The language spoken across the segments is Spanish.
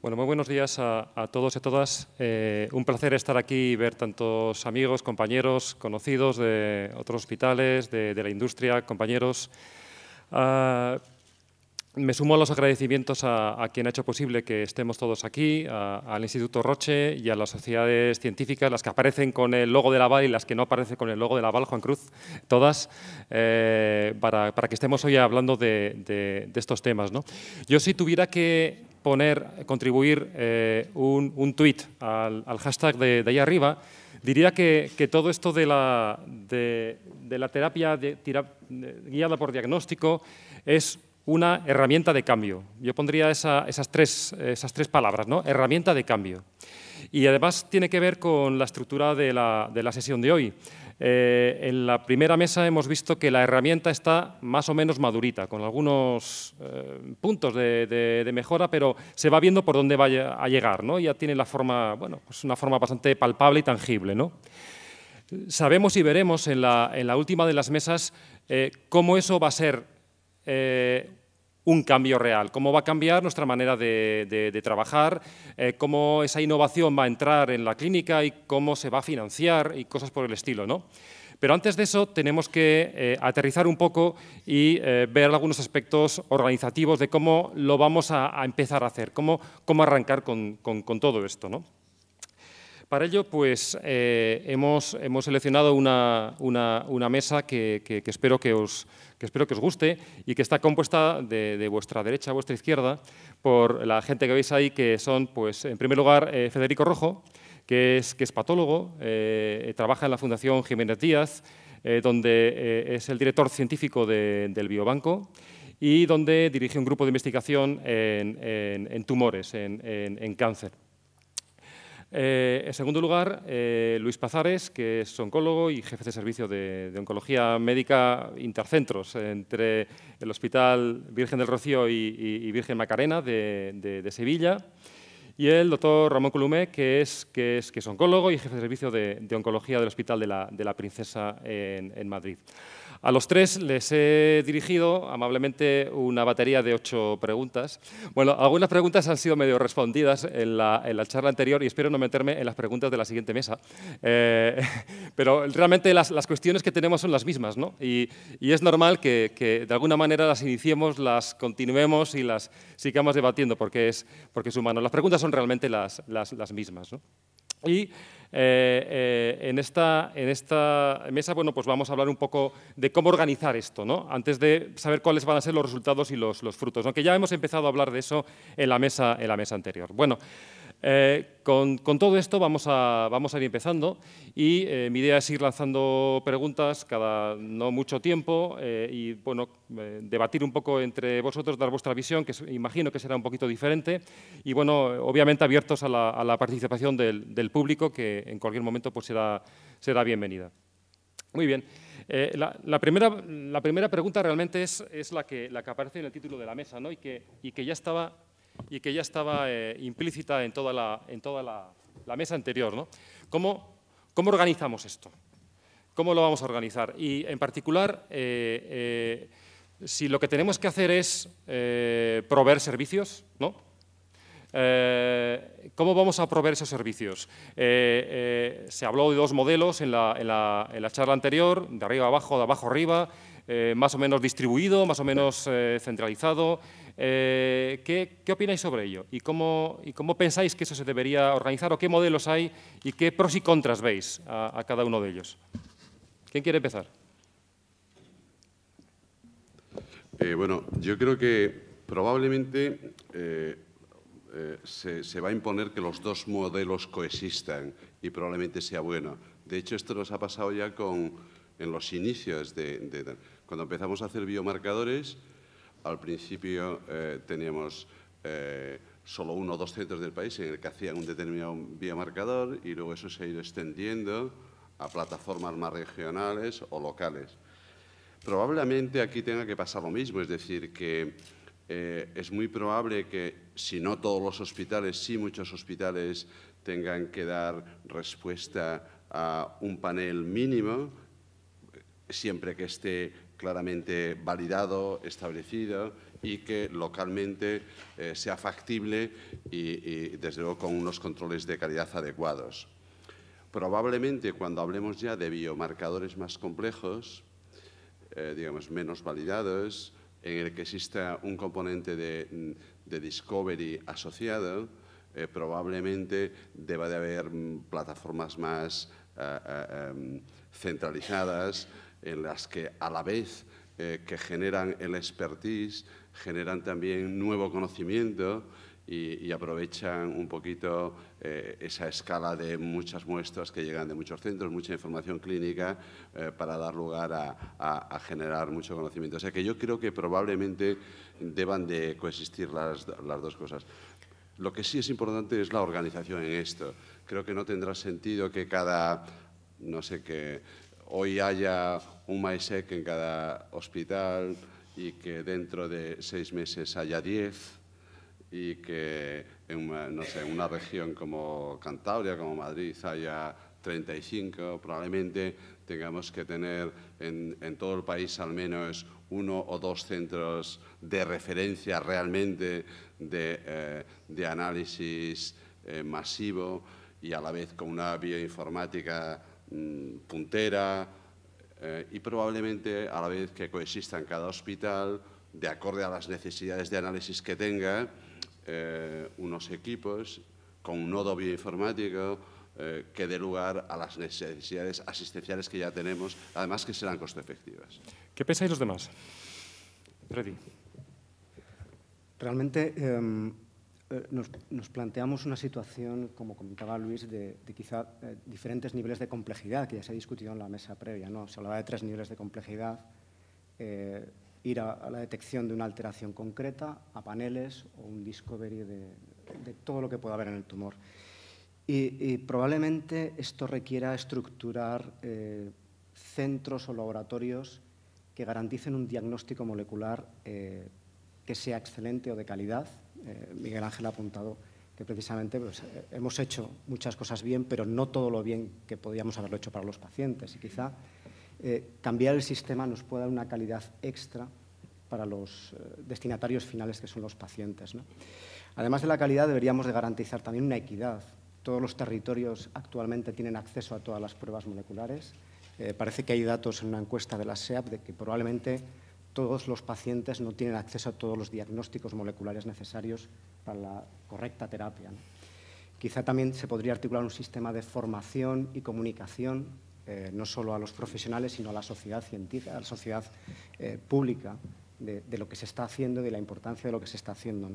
Bueno, muy buenos días a, todos y a todas. Eh, un placer estar aquí y ver tantos amigos, compañeros, conocidos de otros hospitales, de, la industria, compañeros. Ah, me sumo a los agradecimientos a, quien ha hecho posible que estemos todos aquí, al Instituto Roche y a las sociedades científicas, las que aparecen con el logo de la Val y las que no aparecen con el logo de la Val, Juan Cruz, todas, eh, para, que estemos hoy hablando de, de estos temas. ¿no? Yo si tuviera que poner, contribuir eh, un, tweet al, hashtag de, ahí arriba, diría que, todo esto de la, de, la terapia guiada por diagnóstico es una herramienta de cambio. Yo pondría esas, tres, esas tres palabras, ¿no? herramienta de cambio. Y además tiene que ver con la estructura de la sesión de hoy. Eh, en la primera mesa hemos visto que la herramienta está más o menos madurita, con algunos eh, puntos de, mejora, pero se va viendo por dónde va a llegar, ¿no? Ya tiene la forma, bueno, pues una forma bastante palpable y tangible, ¿no? Sabemos y veremos en la, última de las mesas eh, cómo eso va a ser un cambio real, cómo va a cambiar nuestra manera de, trabajar, eh, cómo esa innovación va a entrar en la clínica y cómo se va a financiar y cosas por el estilo. ¿no? Pero antes de eso tenemos que eh, aterrizar un poco y eh, ver algunos aspectos organizativos de cómo lo vamos a, empezar a hacer, cómo, cómo arrancar con, con todo esto. ¿no? Para ello, pues eh, hemos, seleccionado una, mesa que, espero que, os, espero que os guste y que está compuesta de, vuestra derecha a vuestra izquierda por la gente que veis ahí, que son, pues, en primer lugar, eh, Federico Rojo, que es, que es patólogo, eh, trabaja en la Fundación Jiménez Díaz, donde es el director científico del Biobanco y donde dirige un grupo de investigación en, tumores, en, en cáncer. Eh, en segundo lugar, eh, Luis Pazares, que es oncólogo y jefe de servicio de, Oncología Médica Intercentros, entre el Hospital Virgen del Rocío y, Virgen Macarena de, Sevilla. Y el doctor Ramón Colume, que es, que es, oncólogo y jefe de servicio de, Oncología del Hospital de la, Princesa en Madrid. A los tres les he dirigido amablemente una batería de ocho preguntas. Bueno, algunas preguntas han sido medio respondidas en la, charla anterior y espero no meterme en las preguntas de la siguiente mesa. Eh, pero realmente las, cuestiones que tenemos son las mismas, ¿no? Y, es normal que, de alguna manera las iniciemos, las continuemos y las sigamos debatiendo porque es, humano. Las preguntas son realmente las, las mismas, ¿no? Y eh, eh, en, esta, en esta mesa bueno, pues vamos a hablar un poco de cómo organizar esto, ¿no? antes de saber cuáles van a ser los resultados y los, frutos, aunque ya hemos empezado a hablar de eso en la mesa, en la mesa anterior. Bueno, eh, con, todo esto vamos a, ir empezando y eh, mi idea es ir lanzando preguntas cada no mucho tiempo eh, y bueno, debatir un poco entre vosotros, dar vuestra visión, que imagino que será un poquito diferente y bueno, obviamente abiertos a la, participación del, público que en cualquier momento pues será, bienvenida. Muy bien. la, primera, la, primera, pregunta realmente es, la, que, la, que, aparece en el título de la mesa ¿no? y, que, y, que, ya estaba y que ya estaba eh, implícita en toda la, mesa anterior. ¿Cómo, organizamos esto? ¿Cómo lo vamos a organizar? Y en particular, eh, eh, si lo que tenemos que hacer es proveer servicios, ¿no? ¿Cómo vamos a proveer esos servicios? se habló de dos modelos en la, en la, charla anterior, de arriba abajo, de abajo arriba, más o menos distribuido, más o menos centralizado, eh, ¿qué, opináis sobre ello? ¿Y cómo, pensáis que eso se debería organizar? ¿O qué modelos hay? ¿Y qué pros y contras veis a, cada uno de ellos? ¿Quién quiere empezar? Eh, bueno, yo creo que probablemente eh, se, va a imponer que los dos modelos coexistan y probablemente sea bueno. De hecho, esto nos ha pasado ya con, en los inicios, de cuando empezamos a hacer biomarcadores, al principio eh, teníamos eh, solo uno o dos centros del país en el que hacían un determinado biomarcador y luego eso se ha ido extendiendo a plataformas más regionales o locales. Probablemente aquí tenga que pasar lo mismo, es decir, que eh, es muy probable que, si no todos los hospitales, sí muchos hospitales tengan que dar respuesta a un panel mínimo, siempre que esté claramente validado, establecido y que localmente eh, sea factible y, desde luego, con unos controles de calidad adecuados. Probablemente cuando hablemos ya de biomarcadores más complejos, eh, digamos, menos validados, en el que exista un componente de, discovery asociado, eh, probablemente deba de haber mm, plataformas más em, centralizadas en las que a la vez eh, que generan el expertise, generan también nuevo conocimiento y, aprovechan un poquito eh, esa escala de muchas muestras que llegan de muchos centros, mucha información clínica, eh, para dar lugar a, generar mucho conocimiento. O sea que yo creo que probablemente deban de coexistir las, las dos cosas. Lo que sí es importante es la organización en esto. Creo que no tendrá sentido que cada, no sé qué, hoy haya un MAISEC en cada hospital y que dentro de seis meses haya diez y que en una, región como Cantabria, como Madrid, haya 35, probablemente tengamos que tener en, todo el país al menos uno o dos centros de referencia realmente de, eh, análisis eh, masivo y a la vez con una bioinformática Mm, puntera eh, y probablemente a la vez que coexista en cada hospital, de acorde a las necesidades de análisis que tenga, eh, unos equipos con un nodo bioinformático eh, que dé lugar a las necesidades asistenciales que ya tenemos, además que serán costo efectivas. ¿Qué pensáis los demás? Freddy. Realmente em, eh, nos, planteamos una situación, como comentaba Luis, de, quizá eh, diferentes niveles de complejidad que ya se ha discutido en la mesa previa. Se hablaba de tres niveles de complejidad, eh, ir a, la detección de una alteración concreta, a paneles o un discovery de, todo lo que pueda haber en el tumor. y probablemente esto requiera estructurar centros o laboratorios que garanticen un diagnóstico molecular que sea excelente o de calidad eh, Miguel Ángel ha apuntado que precisamente pues, eh, hemos hecho muchas cosas bien, pero no todo lo bien que podíamos haberlo hecho para los pacientes. Y quizá eh, cambiar el sistema nos pueda dar una calidad extra para los destinatarios finales, que son los pacientes. Además de la calidad, deberíamos de garantizar también una equidad. Todos los territorios actualmente tienen acceso a todas las pruebas moleculares. parece que hay datos en una encuesta de la SEAP de que probablemente todos los pacientes no tienen acceso a todos los diagnósticos moleculares necesarios para la correcta terapia. Quizá también se podría articular un sistema de formación y comunicación, eh, no solo a los profesionales, sino a la sociedad científica, a la sociedad eh, pública, de, lo que se está haciendo y de la importancia de lo que se está haciendo.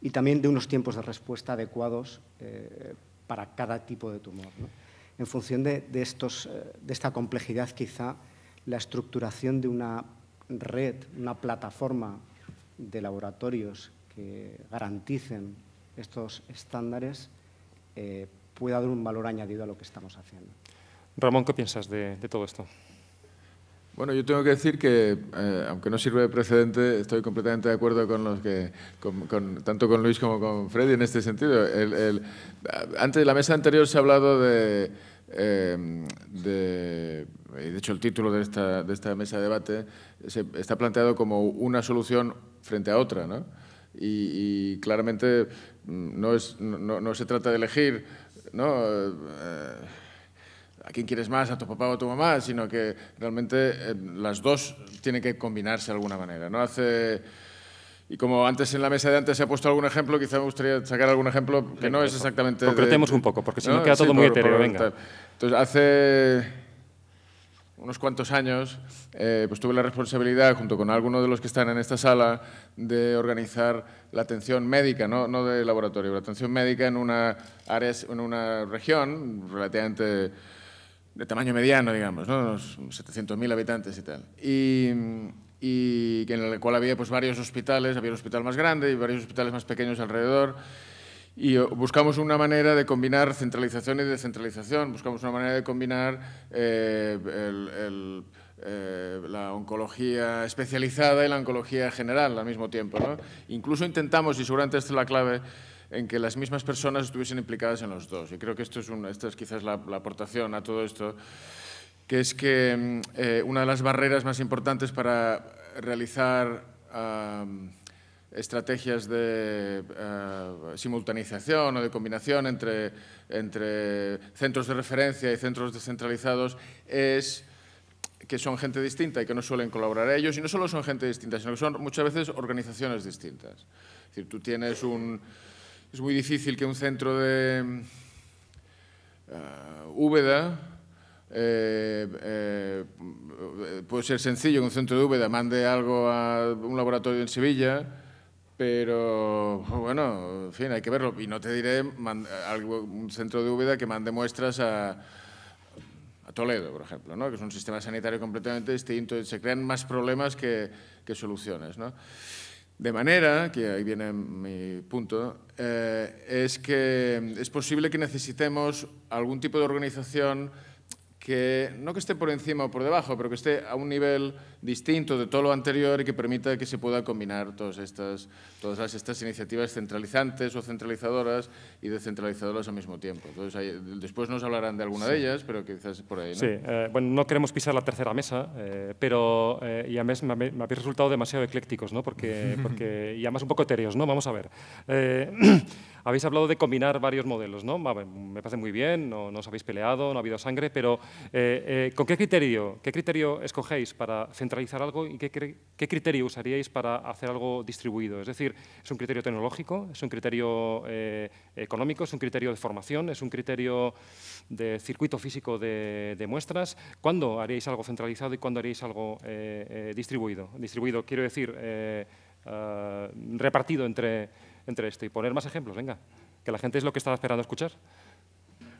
Y también de unos tiempos de respuesta adecuados eh, para cada tipo de tumor. En función de esta complejidad, quizá la estructuración de una red, una plataforma de laboratorios que garanticen estos estándares eh, pueda dar un valor añadido a lo que estamos haciendo. Ramón, ¿qué piensas de, todo esto? Bueno, yo tengo que decir que, eh, aunque no sirve de precedente, estoy completamente de acuerdo con los que, tanto con Luis como con Freddy en este sentido. Antes el, la mesa anterior se ha hablado de, Em, eh, de, hecho el título de esta, mesa de debate se, está planteado como una solución frente a otra, Y, claramente mm, no, se trata de elegir, ¿no? Eh, a quién quieres más, a tu papá o a tu mamá, sino que realmente eh, las dos tienen que combinarse de alguna manera. ¿no? Hace y como antes en la mesa de antes se ha puesto algún ejemplo, quizá me gustaría sacar algún ejemplo que no es exactamente... Pues concretemos un poco, porque si no, queda todo muy Venga. Entonces, hace unos cuantos años, eh, pues tuve la responsabilidad, junto con algunos de los que están en esta sala, de organizar la atención médica, no, de laboratorio, la atención médica en una, área, en una región relativamente de tamaño mediano, digamos, unos 700.000 habitantes y tal. Y y en el cual había pues, varios hospitales, había un hospital más grande y varios hospitales más pequeños alrededor. Y eh, buscamos una manera de combinar centralización y descentralización, buscamos una manera de combinar eh, eh, la oncología especializada y la oncología general al mismo tiempo. Incluso intentamos, y seguramente esta es la clave, en que las mismas personas estuviesen implicadas en los dos. Y creo que esto es esta es quizás la aportación a todo esto que es que mm, eh, una de las barreras más importantes para realizar estrategias de eh, simultaneización o de combinación entre, centros de referencia y centros descentralizados es que son gente distinta y que no suelen colaborar ellos, y no solo son gente distinta, sino que son muchas veces organizaciones distintas. Es decir, tú tienes un... Es muy difícil que un centro de uh, eh, eh, puede ser sencillo que un centro de úbeda mande algo a un laboratorio en Sevilla, pero bueno, en fin, hay que verlo. Y no te diré un centro de úbeda que mande muestras a, Toledo, por ejemplo, ¿no? que es un sistema sanitario completamente distinto, y se crean más problemas que, soluciones. ¿no? De manera, que ahí viene mi punto, eh, es que es posible que necesitemos algún tipo de organización que no que esté por encima o por debajo, pero que esté a un nivel distinto de todo lo anterior y que permita que se pueda combinar todas estas, todas estas iniciativas centralizantes o centralizadoras y descentralizadoras al mismo tiempo. Entonces, después nos hablarán de alguna de ellas, pero quizás por ahí. ¿no? Sí, eh, bueno, no queremos pisar la tercera mesa, eh, pero eh, me, me, habéis resultado demasiado eclécticos, ¿no? Porque, porque, y además un poco etéreos, ¿no? Vamos a ver. Eh, habéis hablado de combinar varios modelos, ¿no? Me parece muy bien, no, os habéis peleado, no ha habido sangre, pero eh, eh, ¿con qué criterio, qué criterio escogéis para centralizar algo y qué, criterio usaríais para hacer algo distribuido? Es decir, ¿es un criterio tecnológico? ¿Es un criterio eh, económico? ¿Es un criterio de formación? ¿Es un criterio de circuito físico de, muestras? ¿Cuándo haríais algo centralizado y cuándo haríais algo distribuido? Distribuido quiero decir... Ah, repartido entre, entre esto? Y poner más ejemplos, venga, que la gente es lo que estaba esperando escuchar.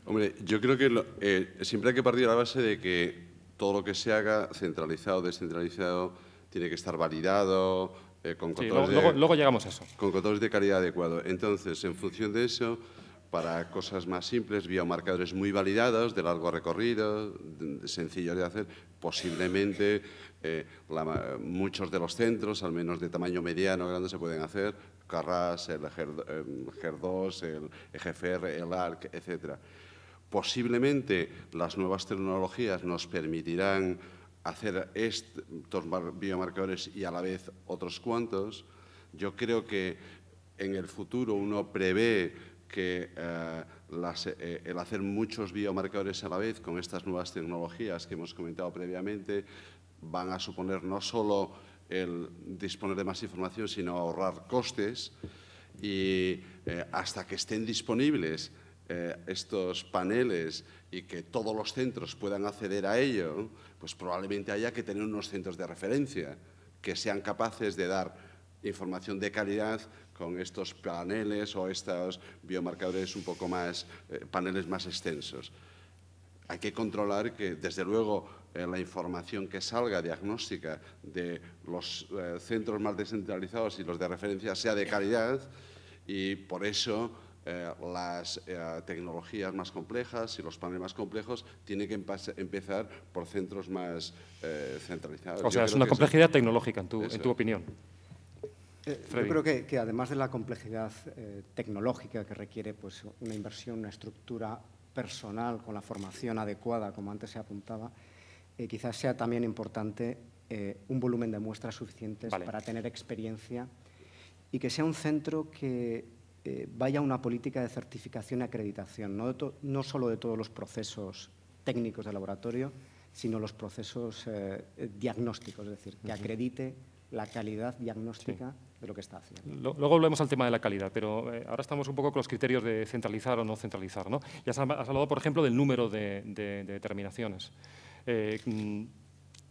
Hombre, yo creo que eh, siempre hay que partir de la base de que todo lo que se haga, centralizado, descentralizado, tiene que estar validado, eh, con controles luego, de, luego llegamos a eso. Con controles de calidad adecuado. Entonces, en función de eso, para cosas más simples, biomarcadores muy validados, de largo recorrido, sencillos de hacer, posiblemente eh, muchos de los centros, al menos de tamaño mediano o grande, se pueden hacer, Carras, el GER2, el EGFR, el e ARC, etc. Posiblemente las nuevas tecnologías nos permitirán hacer estos biomarcadores y a la vez otros cuantos. Yo creo que en el futuro uno prevé que eh, eh, el hacer muchos biomarcadores a la vez con estas nuevas tecnologías que hemos comentado previamente van a suponer no solo el disponer de más información, sino ahorrar costes y eh, hasta que estén disponibles eh, estos paneles y que todos los centros puedan acceder a ello, pues probablemente haya que tener unos centros de referencia que sean capaces de dar información de calidad con estos paneles o estos biomarcadores un poco más, eh, paneles más extensos. Hay que controlar que, desde luego, eh, la información que salga diagnóstica de los eh, centros más descentralizados y los de referencia sea de calidad y por eso eh, las tecnologías más complejas y los paneles más complejos tienen que empezar por centros más centralizados. O sea, es una complejidad tecnológica, en tu, opinión. yo creo que, que, además de la complejidad tecnológica que requiere pues, una inversión, una estructura personal con la formación adecuada, como antes se apuntaba, eh, quizás sea también importante eh, un volumen de muestras suficientes para tener experiencia y que sea un centro que eh, vaya a una política de certificación y acreditación, no, solo de todos los procesos técnicos del laboratorio, sino los procesos diagnósticos, es decir, que acredite la calidad diagnóstica de lo que está haciendo. Luego volvemos al tema de la calidad, pero ahora estamos un poco con los criterios de centralizar o no centralizar. ¿no? Ya has, hablado, por ejemplo, del número de determinaciones. Eh, mm,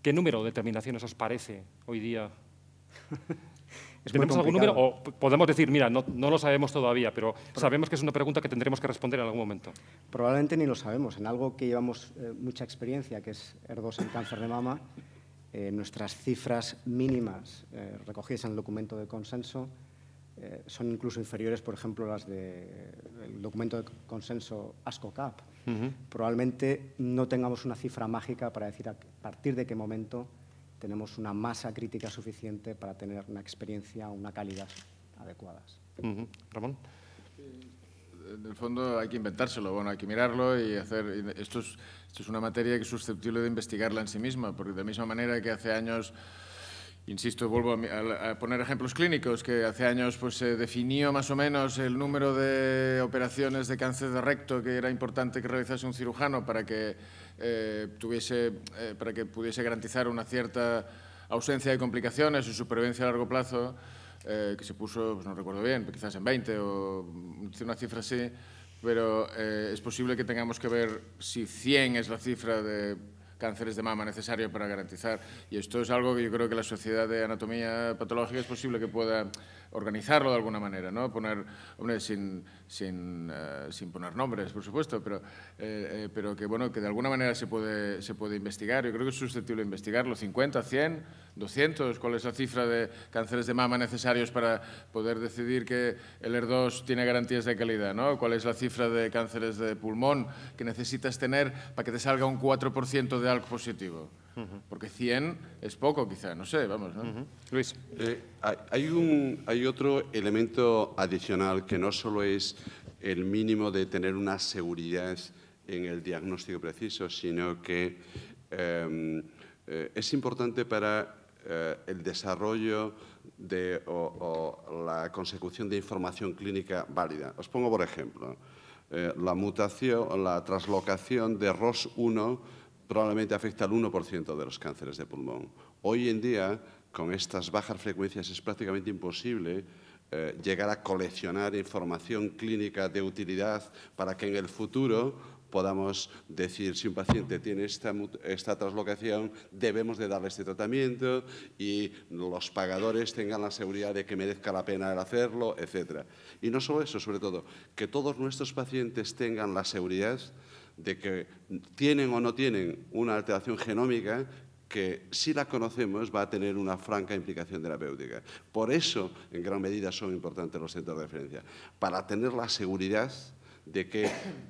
¿Qué número de determinaciones os parece hoy día? ¿Tenemos algún número? O podemos decir, mira, no, lo sabemos todavía, pero, sabemos que es una pregunta que tendremos que responder en algún momento. Probablemente ni lo sabemos. En algo que llevamos eh, mucha experiencia, que es er en cáncer de mama, eh, nuestras cifras mínimas recogidas en el documento de consenso son incluso inferiores, por ejemplo, las del documento de consenso ASCO-CAP Probablemente no tengamos una cifra mágica para decir a partir de qué momento tenemos una masa crítica suficiente para tener una experiencia o una calidad adecuadas. Ramón. Eh, en el fondo hay que inventárselo, bueno, hay que mirarlo y hacer... Esto es, esto es una materia que es susceptible de investigarla en sí misma, porque de la misma manera que hace años Insisto, vuelvo a, poner ejemplos clínicos, que hace años pues, se definió más o menos el número de operaciones de cáncer de recto que era importante que realizase un cirujano para que, eh, tuviese, eh, para que pudiese garantizar una cierta ausencia de complicaciones y supervivencia a largo plazo, eh, que se puso, pues, no recuerdo bien, quizás en 20 o una cifra así, pero es posible que tengamos que ver si 100 es la cifra de cánceres de mama necesarios para garantizar. Y esto es algo que yo creo que la Sociedad de Anatomía Patológica es posible que pueda organizarlo de alguna manera, ¿no? Poner, hombre, sin, sin, eh, sin poner nombres, por supuesto, pero, eh, eh, pero que, bueno, que de alguna manera se puede, se puede investigar. Yo creo que es susceptible investigarlo. 50, 100, 200, ¿cuál es la cifra de cánceres de mama necesarios para poder decidir que el ER2 tiene garantías de calidad, ¿no? ¿Cuál es la cifra de cánceres de pulmón que necesitas tener para que te salga un 4% de algo positivo. Porque 100 es poco, quizá, no sé, vamos. ¿no? Luis. Eh, hay, un, hay otro elemento adicional que no solo es el mínimo de tener una seguridad en el diagnóstico preciso, sino que em, eh, es importante para eh, el desarrollo de, o, o, la consecución de información clínica válida. Os pongo por ejemplo, la mutación, la traslocación de ROS1 probablemente afecta al 1% de los cánceres de pulmón. Hoy en día, con estas bajas frecuencias, es prácticamente imposible eh, llegar a coleccionar información clínica de utilidad para que en el futuro podamos decir si un paciente tiene esta, esta translocación, debemos de darle este tratamiento y los pagadores tengan la seguridad de que merezca la pena el hacerlo, etc. Y no solo eso, sobre todo, que todos nuestros pacientes tengan la seguridad de que tienen o no tienen una alteración genómica que si la conocemos va a tener una franca implicación terapéutica. Por eso, en gran medida, son importantes los centros de referencia, para tener la seguridad de que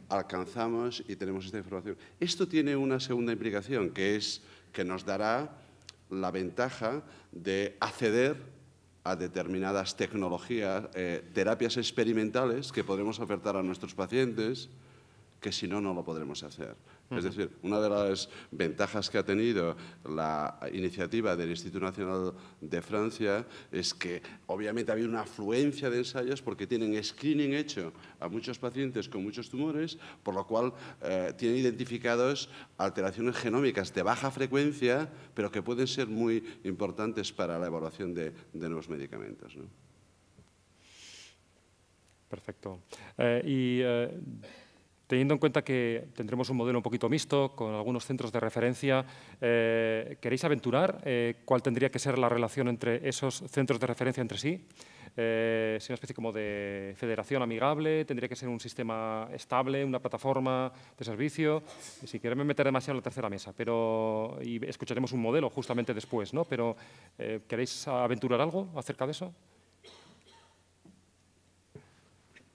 alcanzamos y tenemos esta información. Esto tiene una segunda implicación, que es que nos dará la ventaja de acceder a determinadas tecnologías, eh, terapias experimentales que podremos ofertar a nuestros pacientes, que si no, no lo podremos hacer. Es decir, una de las ventajas que ha tenido la iniciativa del Instituto Nacional de Francia es que obviamente ha habido una afluencia de ensayos porque tienen screening hecho a muchos pacientes con muchos tumores, por lo cual eh, tienen identificados alteraciones genómicas de baja frecuencia, pero que pueden ser muy importantes para la evaluación de, nuevos medicamentos. Perfecto. Eh, y eh, Teniendo en cuenta que tendremos un modelo un poquito mixto, con algunos centros de referencia, eh, ¿queréis aventurar eh, cuál tendría que ser la relación entre esos centros de referencia entre sí? Eh, ¿Es una especie como de federación amigable? ¿Tendría que ser un sistema estable, una plataforma de servicio? Si queremos meter demasiado en la tercera mesa, pero, y escucharemos un modelo justamente después, ¿no? Pero eh, ¿queréis aventurar algo acerca de eso?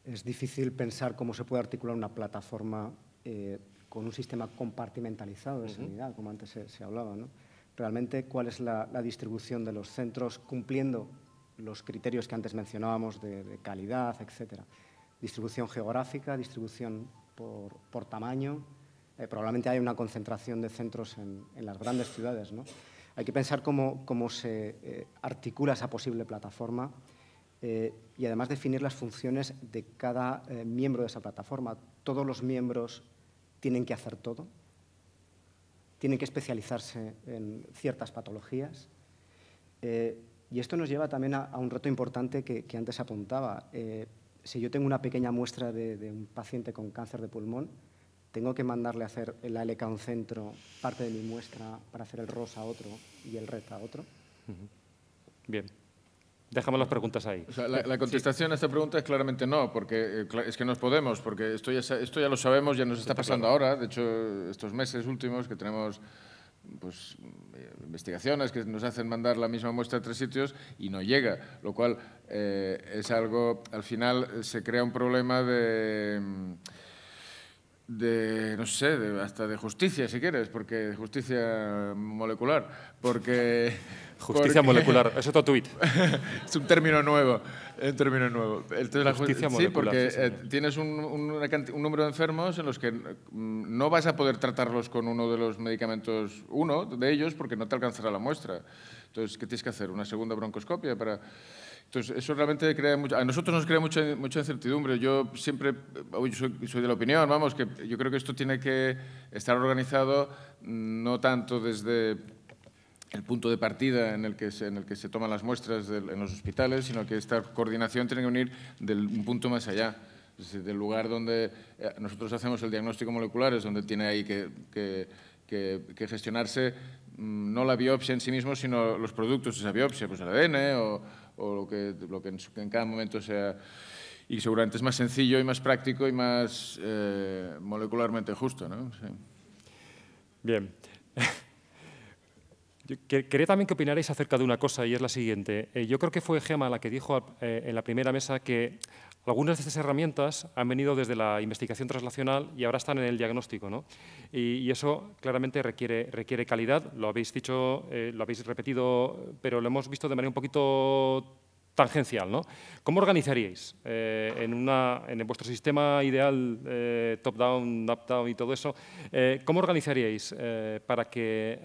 es difícil pensar cómo se puede articular una plataforma eh, con un sistema compartimentalizado de sanidad, como antes se, hablaba. Realmente, ¿cuál es la, distribución de los centros cumpliendo los criterios que antes mencionábamos de, calidad, etcétera? Distribución geográfica, distribución por, tamaño. Eh, probablemente hay una concentración de centros en, las grandes ciudades. Hay que pensar cómo, se eh, articula esa posible plataforma eh, y además definir las funciones de cada eh, miembro de esa plataforma. Todos los miembros tienen que hacer todo, tienen que especializarse en ciertas patologías. Eh, y esto nos lleva también a, un reto importante que, antes apuntaba. si yo tengo una pequeña muestra de, de, un paciente con cáncer de pulmón, tengo que mandarle a hacer el ALK a un centro, parte de mi muestra para hacer el ROS a otro y el RET a otro. Bien. Déjame las preguntas ahí. la, contestación a esta pregunta es claramente no, porque eh, es que no podemos, porque esto ya, esto ya lo sabemos, ya nos está pasando ahora, de hecho, estos meses últimos que tenemos pues, eh, investigaciones que nos hacen mandar la misma muestra a tres sitios y no llega, lo cual eh, es algo, al final se crea un problema de de, no sé, hasta de justicia, si quieres, porque justicia molecular, porque, Justicia molecular, es otro tuit. es un término nuevo, un término nuevo. Entonces, justicia la justicia molecular. Sí, porque eh, tienes un, número de enfermos en los que mm, no vas a poder tratarlos con uno de los medicamentos, uno de ellos, porque no te alcanzará la muestra. Entonces, ¿qué tienes que hacer? ¿Una segunda broncoscopia para...? Entonces, eso realmente crea mucho, a nosotros nos crea mucha, mucha incertidumbre. Yo siempre yo soy, soy, de la opinión, vamos, que yo creo que esto tiene que estar organizado mm, no tanto desde el punto de partida en el que se, en el que se toman las muestras en los hospitales, sino que esta coordinación tiene que venir de un punto más allá. Es decir, del lugar donde eh, nosotros hacemos el diagnóstico molecular es donde tiene ahí que, gestionarse mm, no la biopsia en sí mismo, sino los productos de esa biopsia, pues el ADN eh, o, lo que, lo en, cada momento sea... Y seguramente es más sencillo y más práctico y más eh, molecularmente justo, ¿no? Bien. Yo quería también que opinarais acerca de una cosa y es la siguiente. Eh, yo creo que fue Gema la que dijo eh, en la primera mesa que algunas de estas herramientas han venido desde la investigación translacional y ahora están en el diagnóstico. ¿no? Y, eso claramente requiere, requiere calidad, lo habéis dicho, eh, lo habéis repetido, pero lo hemos visto de manera un poquito tangencial, ¿no? ¿Cómo organizaríais eh, en, una, en, vuestro sistema ideal eh, top-down, up-down y todo eso? Eh, ¿Cómo organizaríais para que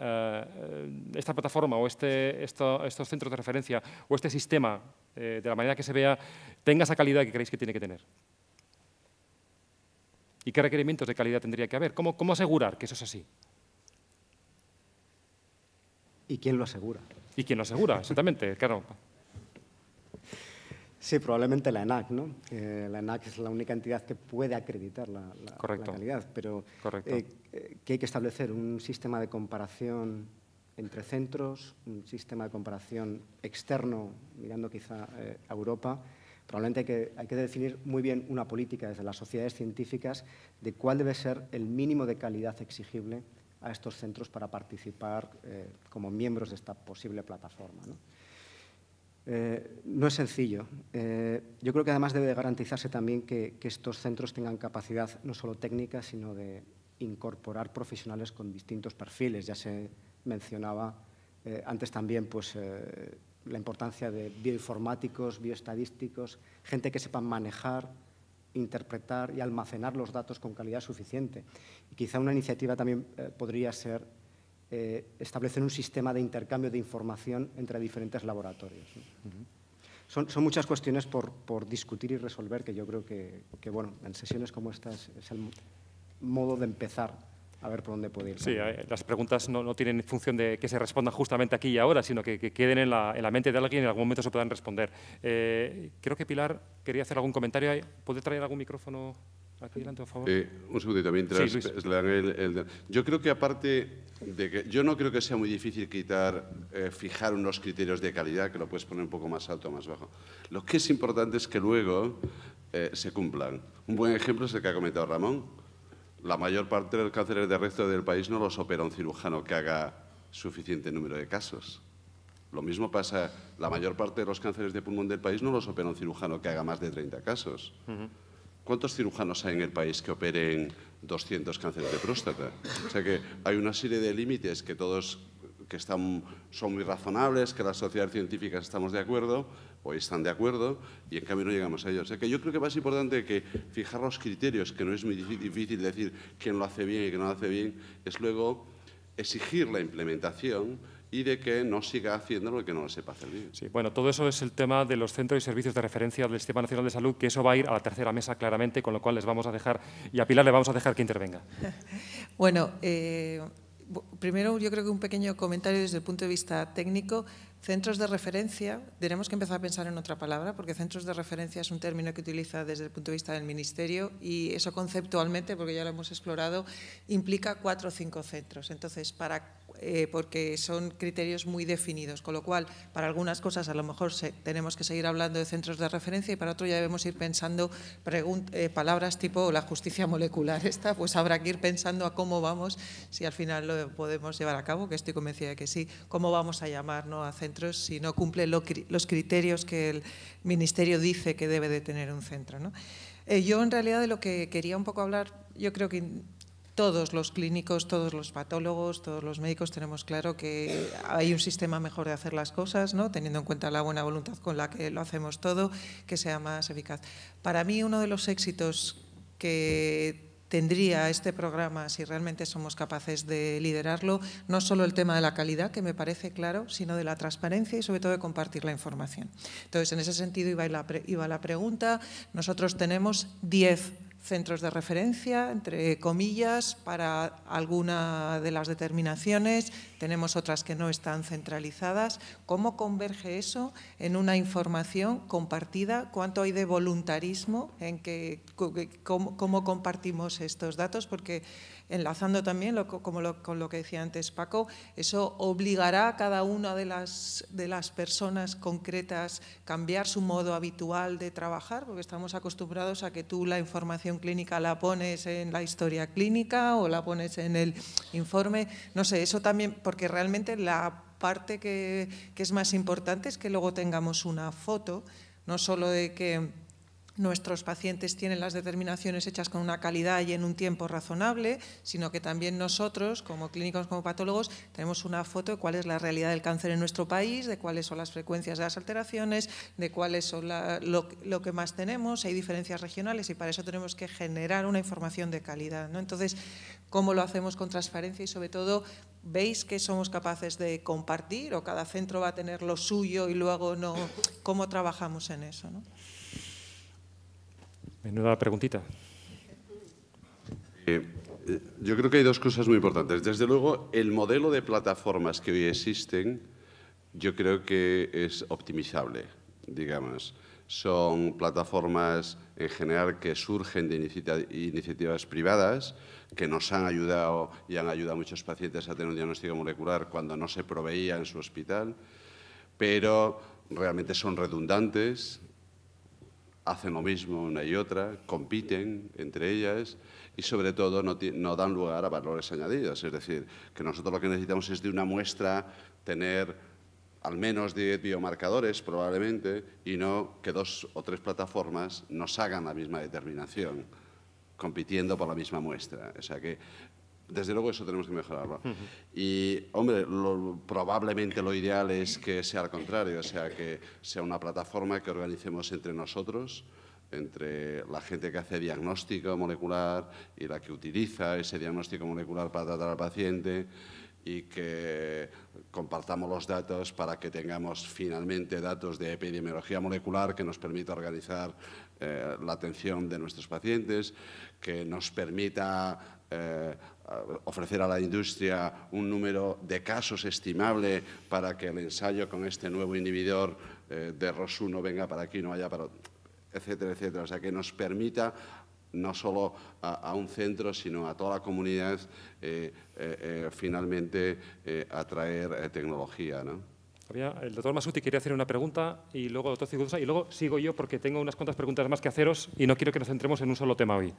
esta plataforma o este, estos centros de referencia o este sistema, de la manera que se vea, tenga esa calidad que creéis que tiene que tener? ¿Y qué requerimientos de calidad tendría que haber? ¿Cómo, cómo asegurar que eso es así? ¿Y quién lo asegura? ¿Y quién lo asegura? Exactamente, claro. Sí, probablemente la ENAC, ¿no? la ENAC es la única entidad que puede acreditar la, calidad, pero eh, que hay que establecer un sistema de comparación entre centros, un sistema de comparación externo, mirando quizá eh, a Europa. Probablemente hay que, definir muy bien una política desde las sociedades científicas de cuál debe ser el mínimo de calidad exigible a estos centros para participar eh, como miembros de esta posible plataforma. ¿no? Eh, no es sencillo. Eh, yo creo que además debe garantizarse también que, estos centros tengan capacidad no solo técnica, sino de incorporar profesionales con distintos perfiles. Ya se mencionaba eh, antes también pues, la importancia de bioinformáticos, bioestadísticos, gente que sepa manejar, interpretar y almacenar los datos con calidad suficiente. Y quizá una iniciativa también podría ser eh, establecen un sistema de intercambio de información entre diferentes laboratorios. son, muchas cuestiones por, discutir y resolver que yo creo que, bueno, en sesiones como estas es el modo de empezar a ver por dónde puede ir. Sí, eh, las preguntas no, tienen función de que se respondan justamente aquí y ahora, sino que, queden en la, mente de alguien y en algún momento se puedan responder. Eh, creo que Pilar quería hacer algún comentario. ¿Puede traer algún micrófono? Eh, un segundito, mientras el, Yo creo que aparte de que... Yo no creo que sea muy difícil quitar, eh, fijar unos criterios de calidad, que lo puedes poner un poco más alto o más bajo. Lo que es importante es que luego eh, se cumplan. Un buen ejemplo es el que ha comentado Ramón. La mayor parte de los cánceres de resto del país no los opera un cirujano que haga suficiente número de casos. Lo mismo pasa, la mayor parte de los cánceres de pulmón del país no los opera un cirujano que haga más de 30 casos. ¿Cuántos cirujanos hay en el país que operen 200 cánceres de próstata? O sea que hay una serie de límites que todos que están, son muy razonables, que las sociedades científicas estamos de acuerdo, hoy están de acuerdo, y en cambio no llegamos a ellos. O sea que yo creo que más importante que fijar los criterios, que no es muy difícil decir quién lo hace bien y quién no lo hace bien, es luego exigir la implementación y de que no siga haciendo lo que no lo sepa hacer bien. Sí, bueno, todo eso es el tema de los centros y servicios de referencia del Sistema Nacional de Salud, que eso va a ir a la tercera mesa claramente, con lo cual les vamos a dejar, y a Pilar le vamos a dejar que intervenga. bueno, eh, primero yo creo que un pequeño comentario desde el punto de vista técnico. Centros de referencia, tenemos que empezar a pensar en otra palabra, porque centros de referencia es un término que utiliza desde el punto de vista del Ministerio y eso conceptualmente, porque ya lo hemos explorado, implica cuatro o cinco centros. Entonces, para eh, porque son criterios muy definidos, con lo cual para algunas cosas a lo mejor tenemos que seguir hablando de centros de referencia y para otro ya debemos ir pensando eh, palabras tipo la justicia molecular. Esta pues habrá que ir pensando a cómo vamos, si al final lo podemos llevar a cabo, que estoy convencida de que sí, cómo vamos a llamar a centros si no cumple los criterios que el Ministerio dice que debe de tener un centro. Eh, yo en realidad de lo que quería un poco hablar, yo creo que todos los clínicos, todos los patólogos, todos los médicos tenemos claro que hay un sistema mejor de hacer las cosas, ¿no? teniendo en cuenta la buena voluntad con la que lo hacemos todo, que sea más eficaz. Para mí uno de los éxitos que tendría este programa si realmente somos capaces de liderarlo, no solo el tema de la calidad, que me parece claro, sino de la transparencia y sobre todo de compartir la información. Entonces, en ese sentido iba la, iba la pregunta, nosotros tenemos 10 centros de referencia, entre comillas, para alguna de las determinaciones, tenemos otras que no están centralizadas. ¿Cómo converge eso en una información compartida? ¿Cuánto hay de voluntarismo en que cómo, cómo compartimos estos datos? Porque enlazando también como con lo que decía antes Paco, eso obligará a cada una de las, de las personas concretas cambiar su modo habitual de trabajar, porque estamos acostumbrados a que tú la información clínica la pones en la historia clínica o la pones en el informe, no sé, eso también, porque realmente la parte que, que es más importante es que luego tengamos una foto, no solo de que nuestros pacientes tienen las determinaciones hechas con una calidad y en un tiempo razonable, sino que también nosotros, como clínicos, como patólogos, tenemos una foto de cuál es la realidad del cáncer en nuestro país, de cuáles son las frecuencias de las alteraciones, de cuáles son lo, que más tenemos, hay diferencias regionales y para eso tenemos que generar una información de calidad. ¿no? Entonces, ¿cómo lo hacemos con transparencia y sobre todo veis que somos capaces de compartir o cada centro va a tener lo suyo y luego no, cómo trabajamos en eso? Menuda preguntita. Eh, eh, yo creo que hay dos cosas muy importantes. Desde luego, el modelo de plataformas que hoy existen, yo creo que es optimizable, digamos. Son plataformas en general que surgen de iniciativas privadas, que nos han ayudado y han ayudado a muchos pacientes a tener un diagnóstico molecular cuando no se proveía en su hospital, pero realmente son redundantes, hacen lo mismo una y otra, compiten entre ellas y sobre todo no, dan lugar a valores añadidos. Es decir, que nosotros lo que necesitamos es de una muestra tener al menos 10 biomarcadores probablemente y no que dos o tres plataformas nos hagan la misma determinación compitiendo por la misma muestra. O sea que desde luego eso tenemos que mejorarlo. Y, hombre, probablemente lo ideal es que sea al contrario, o sea, que sea una plataforma que organicemos entre nosotros, entre la gente que hace diagnóstico molecular y la que utiliza ese diagnóstico molecular para tratar al paciente y que compartamos los datos para que tengamos finalmente datos de epidemiología molecular que nos permita organizar eh, la atención de nuestros pacientes, que nos permita eh, ofrecer a la industria un número de casos estimable para que el ensayo con este nuevo inhibidor eh, de ros no venga para aquí, no vaya para etcétera, etcétera. O sea, que nos permita no solo a, un centro, sino a toda la comunidad eh, eh, finalmente atraer tecnología. ¿no? el doctor Masuti quería hacer una pregunta y luego el doctor Cigudosa, y luego sigo yo porque tengo unas cuantas preguntas más que haceros y no quiero que nos centremos en un solo tema hoy.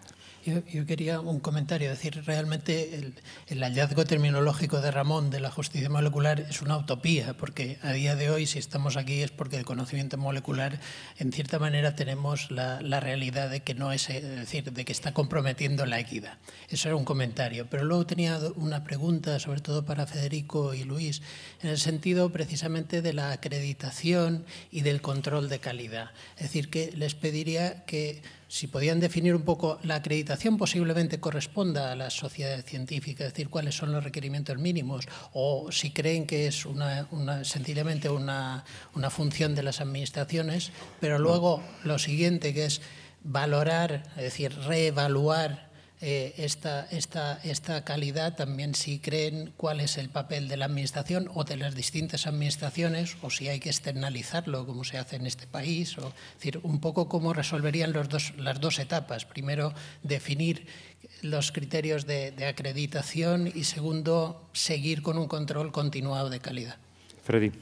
Yo, quería un comentario, es decir, realmente el, el, hallazgo terminológico de Ramón de la justicia molecular es una utopía, porque a día de hoy si estamos aquí es porque el conocimiento molecular, en cierta manera, tenemos la, la realidad de que no es, es decir, de que está comprometiendo la equidad. Eso era un comentario. Pero luego tenía una pregunta, sobre todo para Federico y Luis, en el sentido precisamente de la acreditación y del control de calidad. Es decir, que les pediría que si podían definir un poco la acreditación posiblemente corresponda a la sociedad científica, es decir, cuáles son los requerimientos mínimos, o si creen que es una, una sencillamente una, una, función de las administraciones, pero luego lo siguiente que es valorar, es decir, reevaluar eh, esta, esta, esta calidad, también si creen cuál es el papel de la Administración o de las distintas Administraciones, o si hay que externalizarlo, como se hace en este país, o decir, un poco cómo resolverían los las dos etapas. Primero, definir los criterios de, acreditación y segundo, seguir con un control continuado de calidad. Freddy.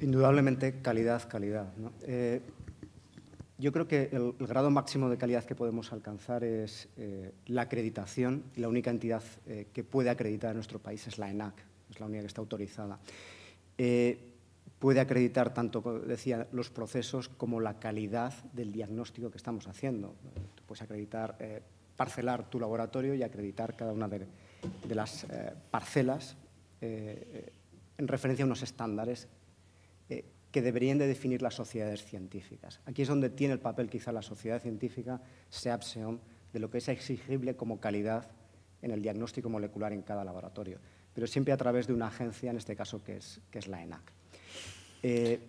Indudablemente calidad, calidad. Eh, yo creo que el, grado máximo de calidad que podemos alcanzar es eh, la acreditación la única entidad eh, que puede acreditar en nuestro país es la ENAC, es la única que está autorizada. Eh, puede acreditar tanto, decía, los procesos como la calidad del diagnóstico que estamos haciendo. puedes acreditar, parcelar tu laboratorio y acreditar cada una de las parcelas en referencia a unos estándares que deberían de definir las sociedades científicas. Aquí es donde tiene el papel quizá la sociedad científica, SEAPSEOM, de lo que es exigible como calidad en el diagnóstico molecular en cada laboratorio, pero siempre a través de una agencia, en este caso que es, la ENAC. Eh,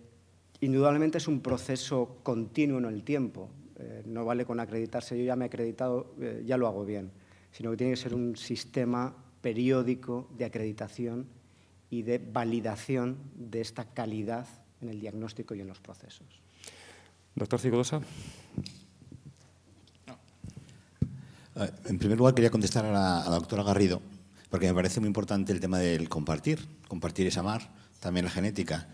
indudablemente es un proceso continuo en el tiempo, eh, no vale con acreditarse, yo ya me he acreditado, eh, ya lo hago bien, sino que tiene que ser un sistema periódico de acreditación y de validación de esta calidad en el diagnóstico y en los procesos. Doctor Cicodosa. Eh, en primer lugar, quería contestar a la, doctora Garrido, porque me parece muy importante el tema del compartir. Compartir es amar, también la genética.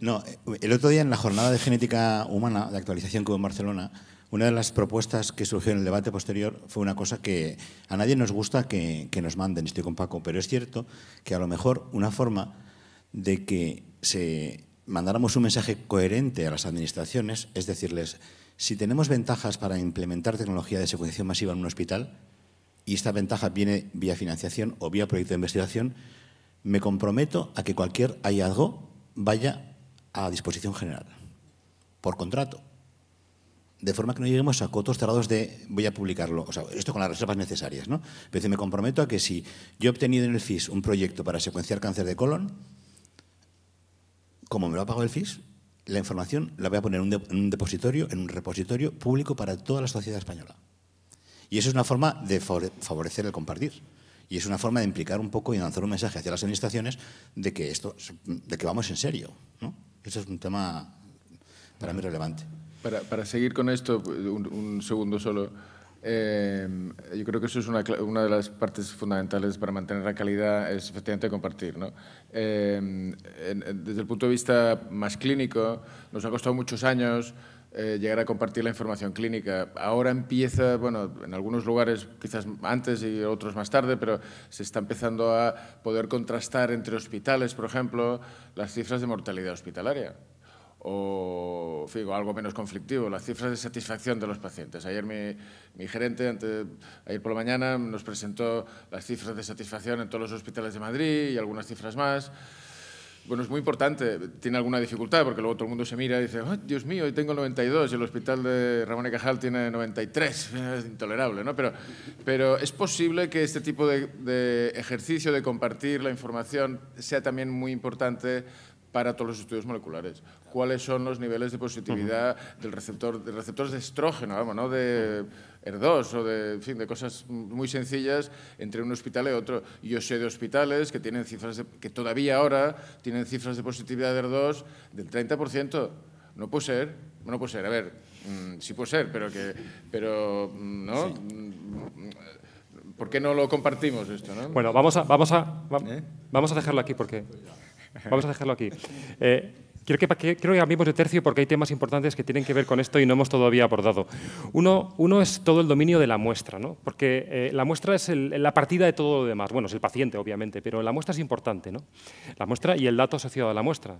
no, eh, el otro día en la jornada de genética humana, de actualización que hubo en Barcelona, una de las propuestas que surgió en el debate posterior fue una cosa que a nadie nos gusta que nos manden, estoy con Paco, pero es cierto que a lo mejor una forma de que se mandáramos un mensaje coherente a las administraciones, es decirles, si tenemos ventajas para implementar tecnología de secuenciación masiva en un hospital, y esta ventaja viene vía financiación o vía proyecto de investigación, me comprometo a que cualquier hallazgo vaya a disposición general, por contrato. De forma que no lleguemos a cotos cerrados de voy a publicarlo, o sea, esto con las reservas necesarias, ¿no? Pero me comprometo a que si yo he obtenido en el FIS un proyecto para secuenciar cáncer de colon, como me lo ha pagado el FIS, la información la voy a poner en un, depositorio, en un repositorio público para toda la sociedad española. Y eso es una forma de favorecer el compartir. Y es una forma de implicar un poco y lanzar un mensaje hacia las administraciones de que, esto, de que vamos en serio. ¿no? Eso es un tema para mí relevante. Para, seguir con esto, un segundo solo. Em, yo creo que eso es una, de las partes fundamentales para mantener la calidad, es efectivamente compartir. ¿no? Em, desde el punto de vista más clínico, nos ha costado muchos años eh, llegar a compartir la información clínica. Ahora empieza, bueno, en algunos lugares quizás antes y otros más tarde, pero se está empezando a poder contrastar entre hospitales, por ejemplo, las cifras de mortalidad hospitalaria o algo menos conflictivo, las cifras de satisfacción de los pacientes. Ayer mi, gerente, ayer por la mañana, nos presentó las cifras de satisfacción en todos los hospitales de Madrid y algunas cifras más. Bueno, es muy importante, tiene alguna dificultad porque luego todo el mundo se mira y dice, Dios mío, hoy tengo 92 y el hospital de Ramón y Cajal tiene 93, es intolerable, ¿no? Pero, pero es posible que este tipo de, de ejercicio de compartir la información sea también muy importante para todos los estudios moleculares. ¿Cuáles son los niveles de positividad del receptor, de receptores de estrógeno, vamos, ¿no? de ER2 o de, fin, de cosas muy sencillas entre un hospital y otro? Yo sé de hospitales que, tienen cifras que todavía ahora tienen cifras de positividad de ER2 del 30%. No puede ser, no puede ser. A ver, mm, sí puede ser, pero que, pero mm, no. ¿Por qué no lo compartimos esto? ¿no? Bueno, vamos a, vamos a, ¿Eh? vamos a dejarlo aquí porque. Vamos a dejarlo aquí. Eh, creo, que, creo de tercio porque hay temas importantes que tienen que ver con esto y no hemos todavía abordado. Uno, es todo el dominio de la muestra, ¿no? porque eh, la muestra es la partida de todo lo demás. Bueno, es el paciente, obviamente, pero la muestra es importante. ¿no? La muestra y el dato asociado a la muestra.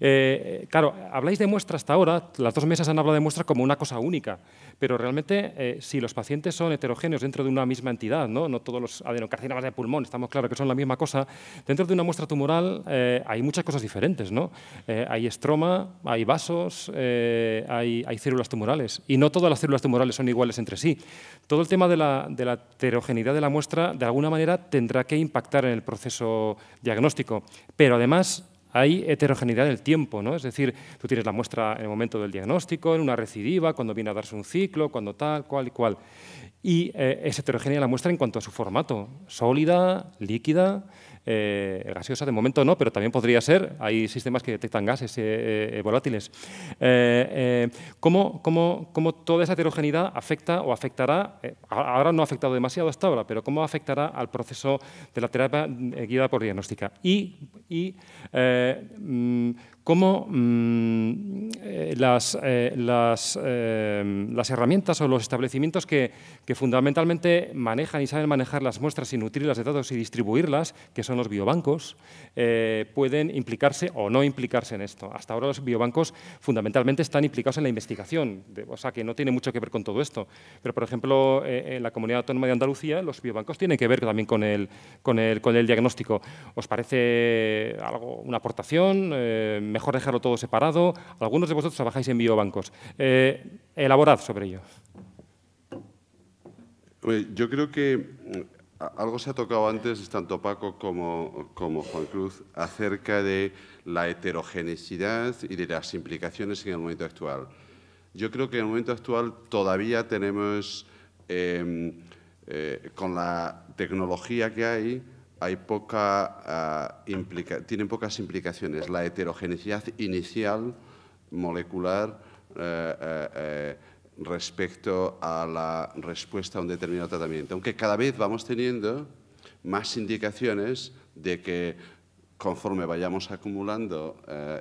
Eh, claro, habláis de muestra hasta ahora, las dos mesas han hablado de muestra como una cosa única, pero realmente eh, si los pacientes son heterogéneos dentro de una misma entidad, ¿no? no todos los adenocarcinomas de pulmón, estamos claros que son la misma cosa, dentro de una muestra tumoral eh, hay muchas cosas diferentes, ¿no? hay estroma, hay vasos, hay, células tumorales, y no todas las células tumorales son iguales entre sí. Todo el tema de la, de la heterogeneidad de la muestra, de alguna manera, tendrá que impactar en el proceso diagnóstico, pero además hay heterogeneidad en el tiempo, ¿no? Es decir, tú tienes la muestra en el momento del diagnóstico, en una recidiva, cuando viene a darse un ciclo, cuando tal, cual y cual. Y eh, es heterogénea la muestra en cuanto a su formato, sólida, líquida, eh, gaseosa de momento no, pero también podría ser. Hay sistemas que detectan gases eh, eh, volátiles. ¿cómo, toda esa heterogeneidad afecta o afectará, ahora no ha afectado demasiado hasta ahora, pero cómo afectará al proceso de la terapia guiada por diagnóstica? Y, y mm, cómo... Mm, eh, em, las, herramientas o los establecimientos que, fundamentalmente manejan y saben manejar las muestras y nutrirlas de datos y distribuirlas, que son los biobancos, eh, pueden implicarse o no implicarse en esto. Hasta ahora los biobancos fundamentalmente están implicados en la investigación, o sea que no tiene mucho que ver con todo esto. Pero, por ejemplo, eh, en la Comunidad Autónoma de Andalucía los biobancos tienen que ver también con el, con el, con el diagnóstico. ¿Os parece algo, una aportación? ¿Mejor dejarlo todo separado? Algunos de vosotros trabajáis en biobancos. Eh, elaborad sobre ello. Yo creo que eh, algo se ha tocado antes, tanto Paco como, Juan Cruz, acerca de la heterogeneidad y de las implicaciones en el momento actual. Yo creo que en el momento actual todavía tenemos, em, eh, con la tecnología que hay, hay poca, ah, tienen pocas implicaciones. La heterogeneidad inicial molecular eh, eh, eh, respecto a la respuesta a un determinado tratamiento. Aunque cada vez vamos teniendo más indicaciones de que conforme vayamos acumulando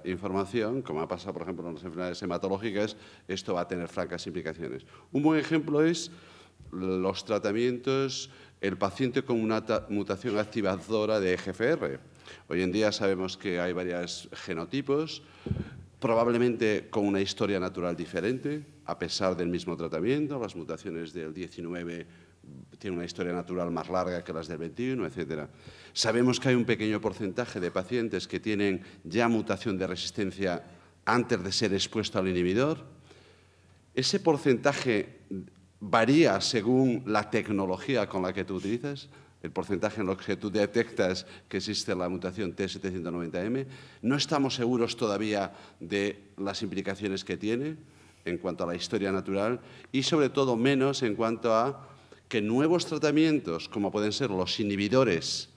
información, como ha pasado, por ejemplo, en las enfermedades hematológicas, esto va a tener francas implicaciones. Un buen ejemplo es los tratamientos, el paciente con una mutación activadora de EGFR. Hoy en día sabemos que hay varios genotipos probablemente con una historia natural diferente, a pesar del mismo tratamiento, las mutaciones del 19 tienen una historia natural más larga que las del 21, etc. Sabemos que hay un pequeño porcentaje de pacientes que tienen ya mutación de resistencia antes de ser expuesto al inhibidor. Ese porcentaje varía según la tecnología con la que tú utilizas el porcentaje en lo que tú detectas que existe la mutación T790M. No estamos seguros todavía de las implicaciones que tiene en cuanto a la historia natural y sobre todo menos en cuanto a que nuevos tratamientos, como pueden ser los inhibidores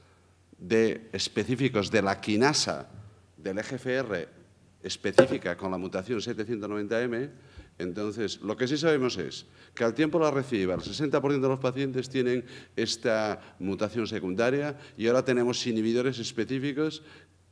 de, específicos de la quinasa del EGFR específica con la mutación 790M, entonces, lo que sí sabemos es que al tiempo la reciba, el 60% de los pacientes tienen esta mutación secundaria y ahora tenemos inhibidores específicos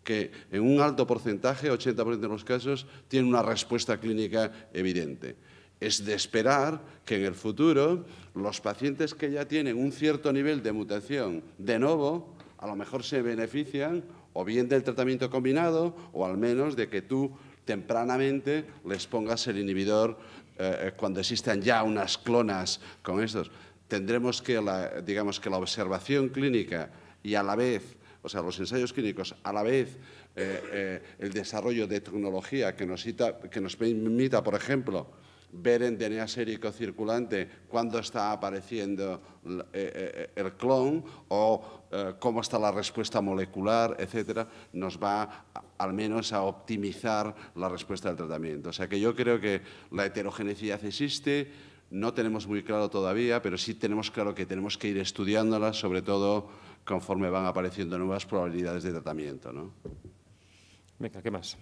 que en un alto porcentaje, 80% de los casos, tienen una respuesta clínica evidente. Es de esperar que en el futuro los pacientes que ya tienen un cierto nivel de mutación de nuevo, a lo mejor se benefician o bien del tratamiento combinado o al menos de que tú tempranamente les pongas el inhibidor eh, eh, cuando existan ya unas clonas con estos. Tendremos que, la, digamos, que la observación clínica y a la vez, o sea, los ensayos clínicos, a la vez eh, el desarrollo de tecnología que nos, que nos permita, por ejemplo, ver en DNA sérico circulante cuándo está apareciendo eh, eh, eh, el clon o cómo está la respuesta molecular, etcétera, nos va al menos a optimizar la respuesta del tratamiento. O sea que yo creo que la heterogeneidad existe, no tenemos muy claro todavía, pero sí tenemos claro que tenemos que ir estudiándola, sobre todo conforme van apareciendo nuevas probabilidades de tratamiento. ¿no? Venga, ¿qué más?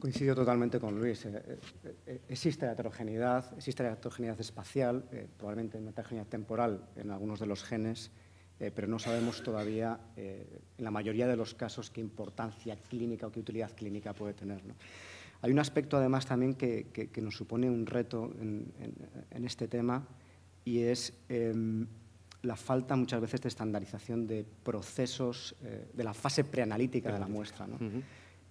Coincido totalmente con Luis. Eh, eh, eh, existe la heterogeneidad, existe la heterogeneidad espacial, probablemente una heterogeneidad temporal en algunos de los genes, pero no sabemos todavía, en la mayoría de los casos, qué importancia clínica o qué utilidad clínica puede tener. Hay un aspecto, además, también que, nos supone un reto en, este tema y es em, la falta muchas veces de estandarización de procesos de la fase preanalítica de la muestra.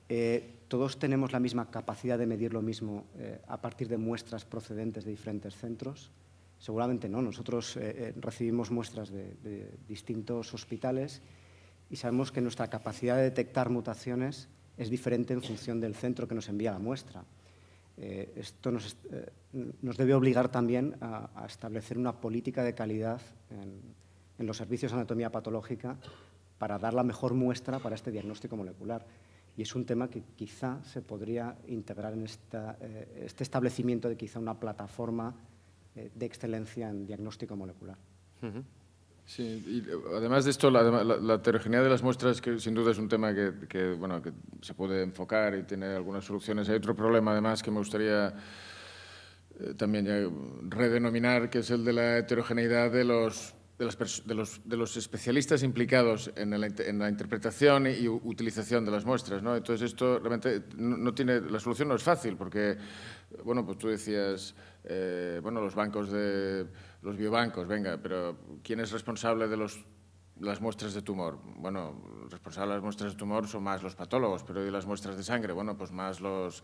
Eh, todos tenemos la misma capacidad de medir lo mismo eh, a partir de muestras procedentes de diferentes centros. Seguramente no. Nosotros eh, recibimos muestras de, distintos hospitales y sabemos que nuestra capacidad de detectar mutaciones es diferente en función del centro que nos envía la muestra. esto nos, debe obligar también a, establecer una política de calidad en los servicios de anatomía patológica para dar la mejor muestra para este diagnóstico molecular. Y es un tema que quizá se podría integrar en eh, este establecimiento de quizá una plataforma eh, de excelencia en diagnóstico molecular. Sí, y eh, además de esto, la, heterogeneidad de las muestras, que sin duda es un tema que, bueno, que se puede enfocar y tiene algunas soluciones. Hay otro problema, además, que me gustaría también redenominar, que es el de la heterogeneidad de los de los, especialistas implicados en la, interpretación y utilización de las muestras. ¿no? Entonces, esto realmente no, tiene, la solución no es fácil, porque, bueno, pues tú decías, eh, bueno, los bancos de, los biobancos, venga, pero ¿quién es responsable de los las muestras de tumor. Bueno, responsables de las muestras de tumor son más los patólogos, pero de las muestras de sangre? Bueno, pues más los...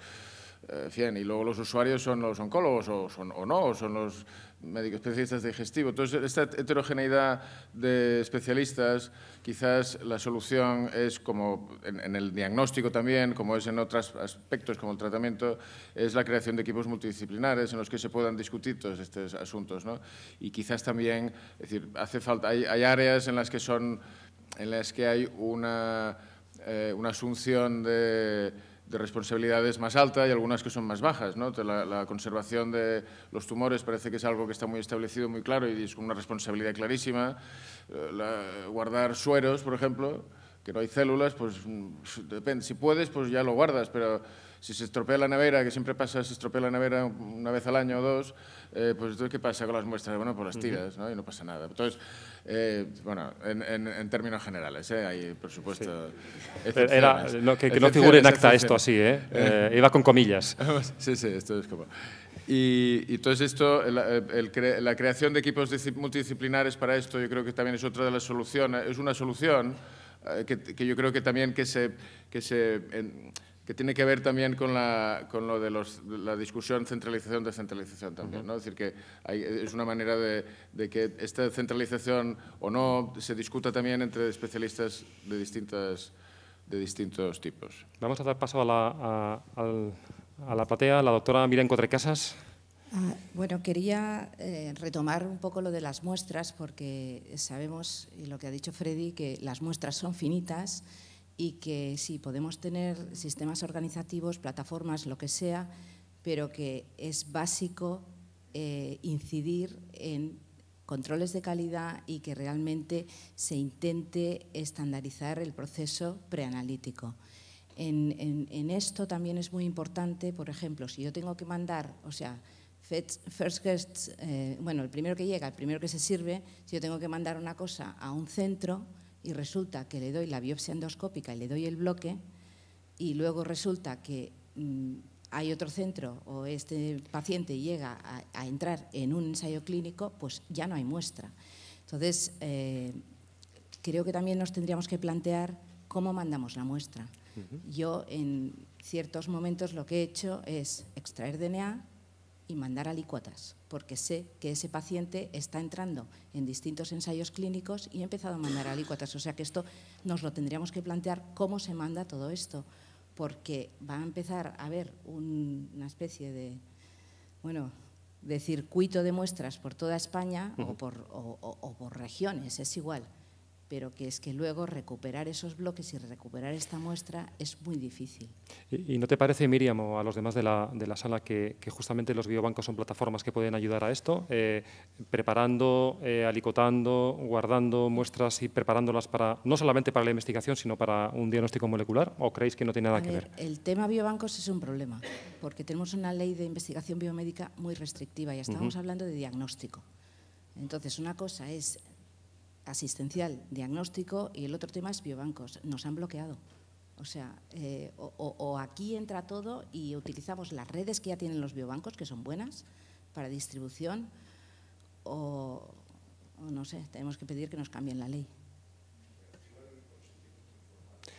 Eh, cien Y luego los usuarios son los oncólogos o, son, o no, o son los médicos especialistas de digestivo. Entonces, esta heterogeneidad de especialistas, quizás la solución es, como en, el diagnóstico también, como es en otros aspectos como el tratamiento, es la creación de equipos multidisciplinares en los que se puedan discutir todos estos asuntos. Y quizás también, es decir, hace falta, hay, áreas en las que, son, en las que hay una, eh, una asunción de de responsabilidades más alta y algunas que son más bajas. La, conservación de los tumores parece que es algo que está muy establecido, muy claro y es una responsabilidad clarísima. Eh, guardar sueros, por ejemplo, que no hay células, pues mm, depende. Si puedes, pues ya lo guardas, pero si se estropea la nevera, que siempre pasa, se estropea la nevera una vez al año o dos, eh, pues entonces, ¿qué pasa con las muestras? Bueno, pues las tiras ¿no? y no pasa nada. Entonces, eh, bueno, en, términos generales, ¿eh? hay por supuesto, Era, eh, que, no figure en acta esto así, eh. ¿eh? iba con comillas. sí, sí, esto es como. Y, todo entonces esto, la creación de equipos multidisciplinares para esto, yo creo que también es otra de las soluciones, es una solución que, yo creo que también que se, que se que tiene que ver también con, la, con lo de los, la discusión centralización-descentralización también. ¿no? Es decir, que es una manera de, de, que esta centralización o no se discuta también entre especialistas de, distintas, de distintos tipos. Vamos a dar paso a la, a, a la platea, la doctora Miriam Cotrecasas. Ah, bueno, quería eh, retomar un poco lo de las muestras, porque sabemos, y lo que ha dicho Freddy, que las muestras son finitas y que sí, podemos tener sistemas organizativos, plataformas, lo que sea, pero que es básico eh, incidir en controles de calidad y que realmente se intente estandarizar el proceso preanalítico. En, en, esto también es muy importante, por ejemplo, si yo tengo que mandar, o sea, first guests, eh, bueno, el primero que llega, el primero que se sirve, si yo tengo que mandar una cosa a un centro, y resulta que le doy la biopsia endoscópica y le doy el bloque y luego resulta que mm, hay otro centro o este paciente llega a, entrar en un ensayo clínico, pues ya no hay muestra. Entonces, eh, creo que también nos tendríamos que plantear cómo mandamos la muestra. Yo en ciertos momentos lo que he hecho es extraer DNA, y mandar alícuotas, porque sé que ese paciente está entrando en distintos ensayos clínicos y ha empezado a mandar alícuotas. O sea que esto nos lo tendríamos que plantear cómo se manda todo esto, porque va a empezar a haber una especie de, bueno, de circuito de muestras por toda España o por regiones, es igual pero que es que luego recuperar esos bloques y recuperar esta muestra es muy difícil. ¿Y, no te parece, Miriam, o a los demás de la, de la sala, que, justamente los biobancos son plataformas que pueden ayudar a esto, eh, preparando, eh, alicotando, guardando muestras y preparándolas para no solamente para la investigación, sino para un diagnóstico molecular? ¿O creéis que no tiene nada que ver, El tema biobancos es un problema, porque tenemos una ley de investigación biomédica muy restrictiva y estamos hablando de diagnóstico. Entonces, una cosa es asistencial, diagnóstico, y el otro tema es biobancos. Nos han bloqueado. O sea, eh, o, aquí entra todo y utilizamos las redes que ya tienen los biobancos, que son buenas, para distribución, o, no sé, tenemos que pedir que nos cambien la ley.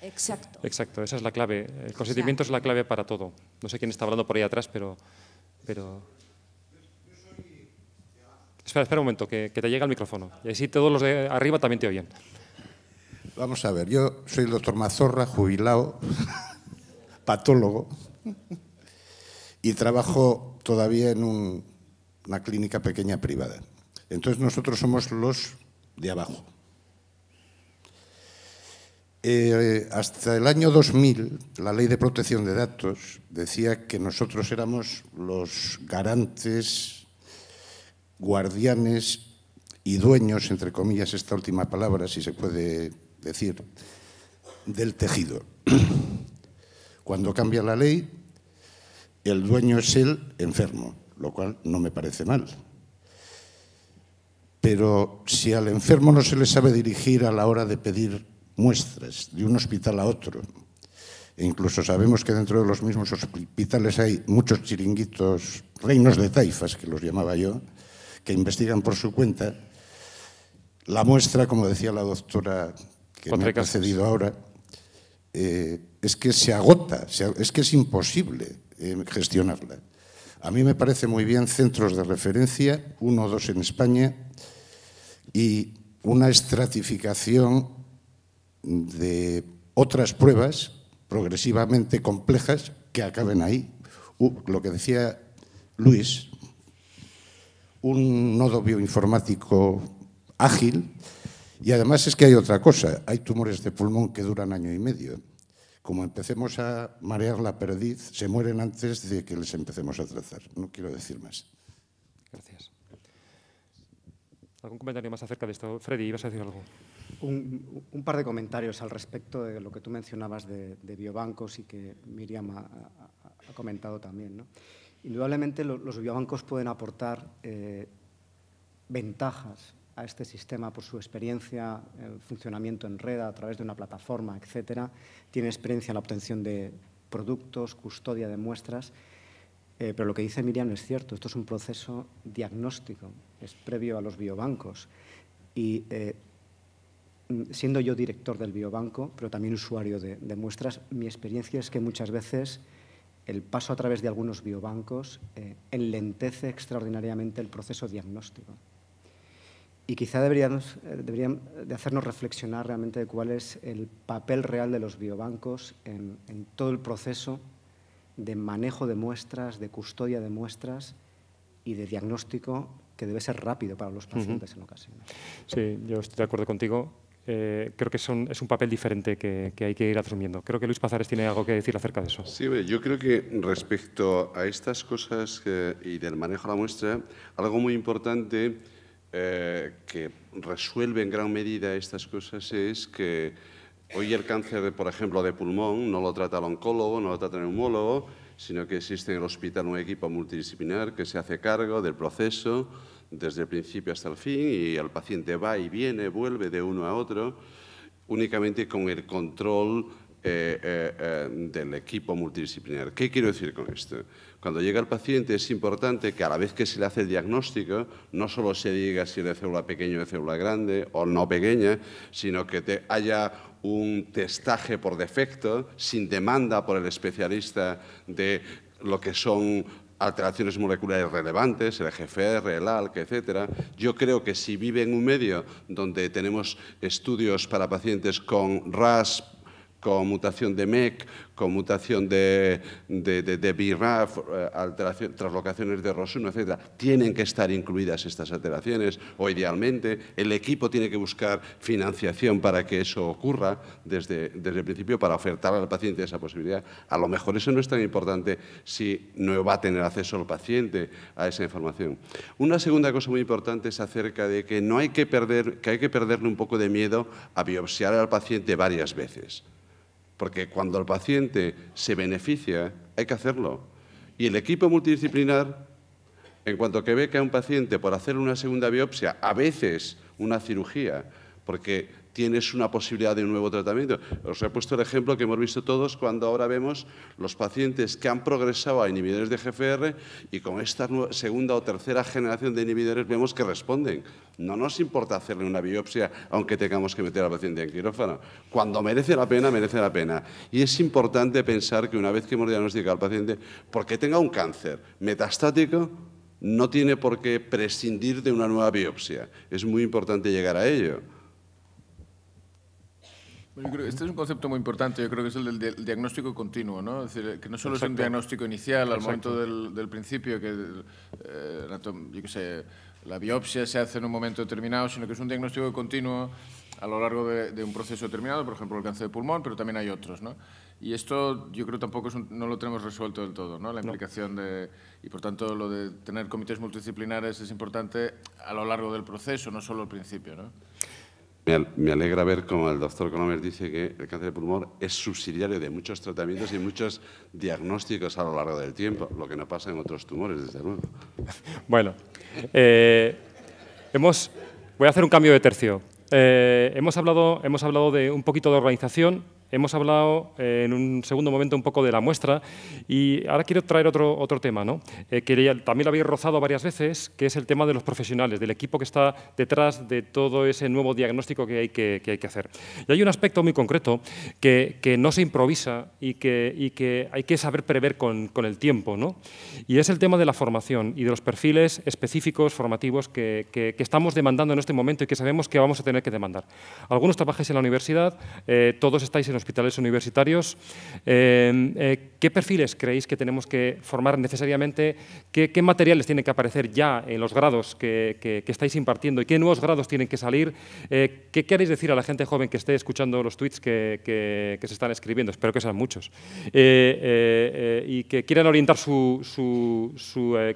Exacto. Exacto, esa es la clave. El consentimiento es la clave para todo. No sé quién está hablando por ahí atrás, pero... pero... Espera, un momento, que, te llegue el micrófono. Y así todos los de arriba también te oyen. Vamos a ver, yo soy el doctor Mazorra, jubilado, patólogo, y trabajo todavía en una clínica pequeña privada. Entonces nosotros somos los de abajo. Eh, hasta el año 2000, la ley de protección de datos decía que nosotros éramos los garantes guardianes y dueños, entre comillas, esta última palabra, si se puede decir, del tejido. Cuando cambia la ley, el dueño es el enfermo, lo cual no me parece mal. Pero si al enfermo no se le sabe dirigir a la hora de pedir muestras de un hospital a otro, e incluso sabemos que dentro de los mismos hospitales hay muchos chiringuitos, reinos de taifas, que los llamaba yo, que investigan por su cuenta, la muestra, como decía la doctora que me ha precedido ahora, eh, es que se agota, es que es imposible eh, gestionarla. A mí me parece muy bien centros de referencia, uno o dos en España, y una estratificación de otras pruebas progresivamente complejas que acaben ahí. lo que decía Luis, un nodo bioinformático ágil y además es que hay otra cosa, hay tumores de pulmón que duran año y medio. Como empecemos a marear la perdiz, se mueren antes de que les empecemos a trazar No quiero decir más. Gracias. ¿Algún comentario más acerca de esto? Freddy, ibas a decir algo. Un, par de comentarios al respecto de lo que tú mencionabas de, biobancos y que Miriam ha, ha comentado también. ¿no? Indudablemente los biobancos pueden aportar eh, ventajas a este sistema por su experiencia, en funcionamiento en red a través de una plataforma, etcétera. Tiene experiencia en la obtención de productos, custodia de muestras. Eh, pero lo que dice Miriam es cierto, esto es un proceso diagnóstico, es previo a los biobancos. Y eh, siendo yo director del biobanco, pero también usuario de, muestras, mi experiencia es que muchas veces el paso a través de algunos biobancos eh, enlentece extraordinariamente el proceso diagnóstico. Y quizá deberíamos, eh, deberían de hacernos reflexionar realmente de cuál es el papel real de los biobancos en, todo el proceso de manejo de muestras, de custodia de muestras y de diagnóstico que debe ser rápido para los pacientes en ocasiones. Sí, yo estoy de acuerdo contigo. Eh, creo que es un papel diferente que, hay que ir asumiendo. Creo que Luis Pazares tiene algo que decir acerca de eso. Sí, yo creo que respecto a estas cosas y del manejo de la muestra, algo muy importante eh, que resuelve en gran medida estas cosas es que hoy el cáncer, por ejemplo, de pulmón no lo trata el oncólogo, no lo trata el neumólogo, sino que existe en el hospital un equipo multidisciplinar que se hace cargo del proceso desde el principio hasta el fin y el paciente va y viene, vuelve de uno a otro, únicamente con el control eh, eh, eh, del equipo multidisciplinar. ¿Qué quiero decir con esto? Cuando llega el paciente es importante que a la vez que se le hace el diagnóstico, no solo se diga si es de célula pequeña o de célula grande o no pequeña, sino que haya un testaje por defecto, sin demanda por el especialista de lo que son alteraciones moleculares relevantes, el EGFR, el ALK, etcétera. Yo creo que si vive en un medio donde tenemos estudios para pacientes con RAS, con mutación de MEC, conmutación de, de, de, BRAF, eh, traslocaciones de ros etc. Tienen que estar incluidas estas alteraciones o idealmente el equipo tiene que buscar financiación para que eso ocurra desde, el principio para ofertar al paciente esa posibilidad. A lo mejor eso no es tan importante si no va a tener acceso el paciente a esa información. Una segunda cosa muy importante es acerca de que no hay que perder, que hay que perderle un poco de miedo a biopsiar al paciente varias veces porque cuando el paciente se beneficia, hay que hacerlo. Y el equipo multidisciplinar, en cuanto que ve que a un paciente por hacer una segunda biopsia, a veces una cirugía, porque tienes una posibilidad de un nuevo tratamiento. Os he puesto el ejemplo que hemos visto todos cuando ahora vemos los pacientes que han progresado a inhibidores de GFR y con esta segunda o tercera generación de inhibidores vemos que responden. No nos importa hacerle una biopsia aunque tengamos que meter al paciente en quirófano. Cuando merece la pena, merece la pena. Y es importante pensar que una vez que hemos diagnosticado al paciente, porque tenga un cáncer metastático, no tiene por qué prescindir de una nueva biopsia. Es muy importante llegar a ello este es un concepto muy importante, yo creo que es el del diagnóstico continuo, ¿no? Es decir, que no solo es un diagnóstico inicial al momento del, principio, que eh, la, biopsia se hace en un momento determinado, sino que es un diagnóstico continuo a lo largo de, un proceso determinado, por ejemplo, el cáncer de pulmón, pero también hay otros, ¿no? Y esto yo creo tampoco es no lo tenemos resuelto del todo, ¿no? La implicación de... Y por tanto, lo de tener comités multidisciplinares es importante a lo largo del proceso, no solo al principio, ¿no? Me alegra ver como el doctor Colomer dice que el cáncer de pulmón es subsidiario de muchos tratamientos y muchos diagnósticos a lo largo del tiempo, lo que no pasa en otros tumores, desde luego. Bueno, eh, hemos, voy a hacer un cambio de tercio. Eh, hemos, hablado, hemos hablado de un poquito de organización, Hemos hablado eh, en un segundo momento un poco de la muestra y ahora quiero traer otro, otro tema, ¿no? Eh, que también lo habéis rozado varias veces, que es el tema de los profesionales, del equipo que está detrás de todo ese nuevo diagnóstico que hay que, que, hay que hacer. Y hay un aspecto muy concreto que, que no se improvisa y que, y que, hay que saber prever con, con el tiempo, ¿no? y es el tema de la formación y de los perfiles específicos formativos que, estamos demandando en este momento y que sabemos que vamos a tener que demandar. Algunos trabajáis en la universidad, eh, todos estáis en hospitales universitarios. Em, eh, ¿Qué perfiles creéis que tenemos que formar necesariamente? ¿Qué, materiales tienen que aparecer ya en los grados que, estáis impartiendo y qué nuevos grados tienen que salir? Eh, ¿Qué queréis decir a la gente joven que esté escuchando los tweets que, se están escribiendo? Espero que sean muchos. Eh, y que quieran orientar su,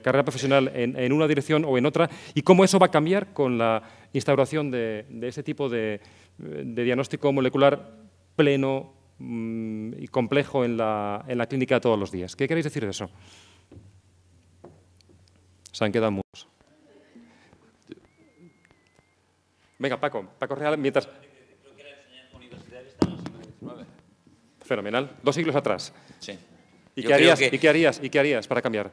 carrera profesional en, una dirección o en otra y cómo eso va a cambiar con la instauración de, ese tipo de diagnóstico molecular pleno mm, y complejo en la, en la clínica todos los días. ¿Qué queréis decir de eso? Se han quedado muchos. Venga, Paco, Paco Real, mientras... Fenomenal, dos siglos atrás. Sí. ¿Y qué, harías, ¿Y qué harías? ¿Y qué harías para cambiar?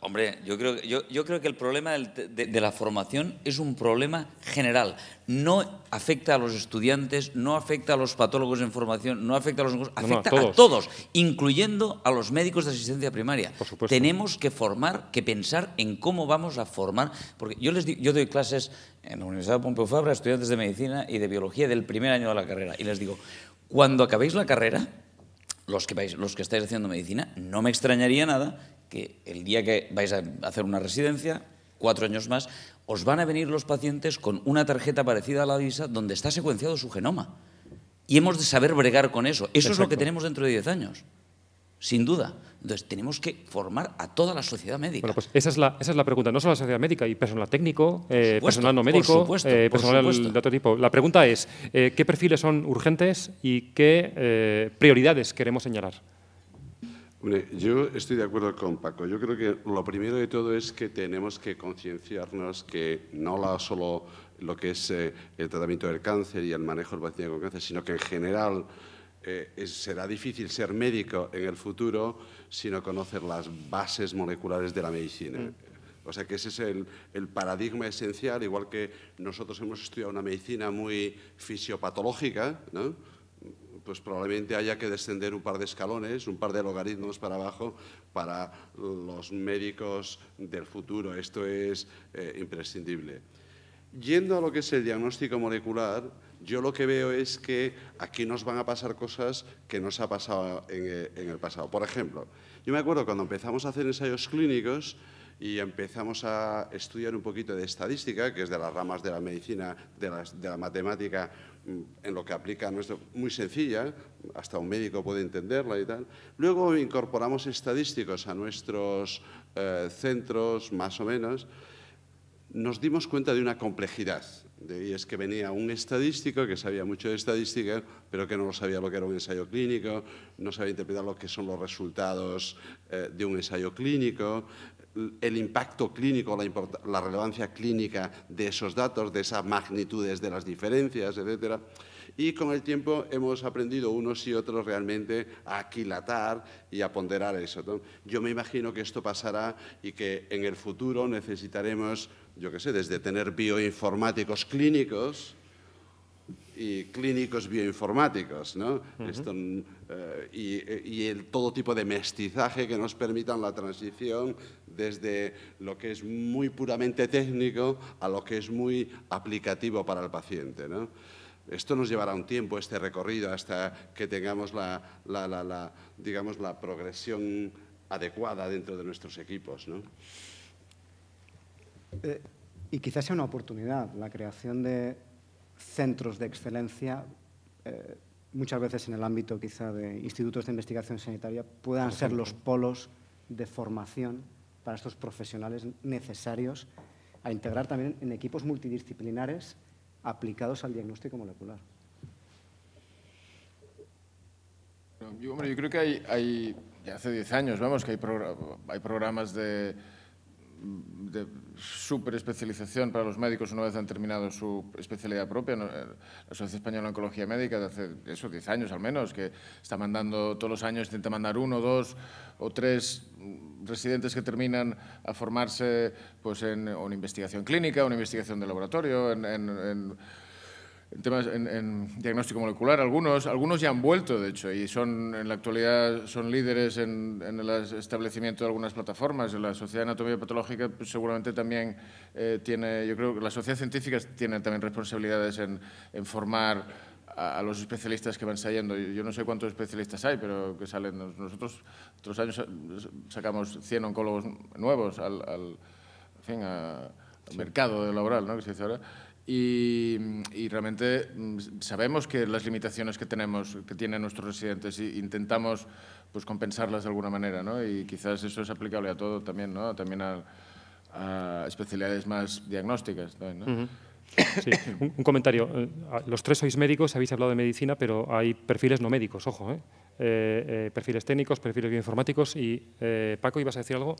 Hombre, yo creo, yo creo que el problema de, la formación es un problema general. No afecta a los estudiantes, no afecta a los patólogos en formación, no afecta a los... Afecta a, todos. incluyendo a los médicos de asistencia primaria. Tenemos que formar, que pensar en cómo vamos a formar, porque yo, les yo doy clases en la Universidad de Pompeu Fabra a estudiantes de medicina y de biología del primer año de la carrera, y les digo, cuando acabéis la carrera, los que, vais, los que estáis haciendo medicina, no me extrañaría nada que el día que vais a hacer una residencia, cuatro años más, os van a venir los pacientes con una tarjeta parecida a la visa donde está secuenciado su genoma. Y hemos de saber bregar con eso. Eso es lo que tenemos dentro de diez años, sin duda. Entonces, tenemos que formar a toda la sociedad médica. pues esa es la, pregunta. No solo la sociedad médica, y personal técnico, eh, personal no médico, eh, personal de otro tipo. La pregunta es, eh, ¿qué perfiles son urgentes y qué prioridades queremos señalar? yo estoy de acuerdo con Paco. Yo creo que lo primero de todo es que tenemos que concienciarnos que no solo lo que es eh, el tratamiento del cáncer y el manejo del paciente con cáncer, sino que en general eh, será difícil ser médico en el futuro si no conocer las bases moleculares de la medicina. Mm. O sea que ese es el, el, paradigma esencial, igual que nosotros hemos estudiado una medicina muy fisiopatológica, ¿no? pues probablemente haya que descender un par de escalones, un par de logaritmos para abajo para los médicos del futuro. Esto es eh, imprescindible. Yendo a lo que es el diagnóstico molecular, yo lo que veo es que aquí nos van a pasar cosas que no se ha pasado eh, en, el pasado. Por ejemplo, yo me acuerdo cuando empezamos a hacer ensayos clínicos, y empezamos a estudiar un poquito de estadística, que es de las ramas de la medicina, de la matemática en lo que aplica a nuestro, muy sencilla, hasta un médico puede entenderla y tal. Luego incorporamos estadísticos a nuestros eh, centros, más o menos. Nos dimos cuenta de una complejidad y es que venía un estadístico que sabía mucho de estadística, pero que no sabía lo que era un ensayo clínico, no sabía interpretar lo que son los resultados eh, de un ensayo clínico, el impacto clínico, la, la relevancia clínica de esos datos, de esas magnitudes de las diferencias, etcétera y con el tiempo hemos aprendido unos y otros realmente a aquilatar y a ponderar eso. Yo me imagino que esto pasará y que en el futuro necesitaremos, yo qué sé, desde tener bioinformáticos clínicos, y clínicos bioinformáticos, ¿no? Esto, eh, y, eh, todo tipo de mestizaje que nos permitan la transición desde lo que es muy puramente técnico a lo que es muy aplicativo para el paciente, ¿no? Esto nos llevará un tiempo, este recorrido, hasta que tengamos la, digamos, la progresión adecuada dentro de nuestros equipos. Eh, y quizás sea una oportunidad la creación de centros de excelencia, eh, muchas veces en el ámbito quizá de institutos de investigación sanitaria, puedan ser los polos de formación para estos profesionales necesarios a integrar también en equipos multidisciplinares aplicados al diagnóstico molecular. Yo, creo que hay, ya hace 10 años, vamos, que hay, hay programas de superespecialización para los médicos una vez han terminado su especialidad propia. Eh, la Sociedad Española de Oncología Médica, de hace eso, 10 años al menos, que está mandando todos los años, intenta mandar uno, dos o tres residentes que terminan a formarse pues, en, una investigación clínica, una investigación de laboratorio, en en temas en, diagnóstico molecular. Algunos, algunos ya han vuelto, de hecho, y son en la actualidad son líderes en, en el establecimiento de algunas plataformas. La Sociedad de Anatomía Patológica pues, seguramente también eh, tiene, yo creo que las sociedades científicas tienen también responsabilidades en, formar a, los especialistas que van saliendo. Yo no sé cuántos especialistas hay, pero que salen. Nosotros otros años sacamos 100 oncólogos nuevos al, al en fin, mercado laboral, ¿no? que se dice ahora. Y, realmente mm, sabemos que las limitaciones que tenemos, que tienen nuestros residentes, intentamos pues, compensarlas de alguna manera, ¿no? Y quizás eso es aplicable a todo también, ¿no? También a, especialidades más diagnósticas, Un, comentario. Eh, los tres sois médicos, habéis hablado de medicina, pero hay perfiles no médicos, ojo. ¿eh? Eh, perfiles técnicos, perfiles bioinformáticos. Y Paco, ¿ibas a decir algo?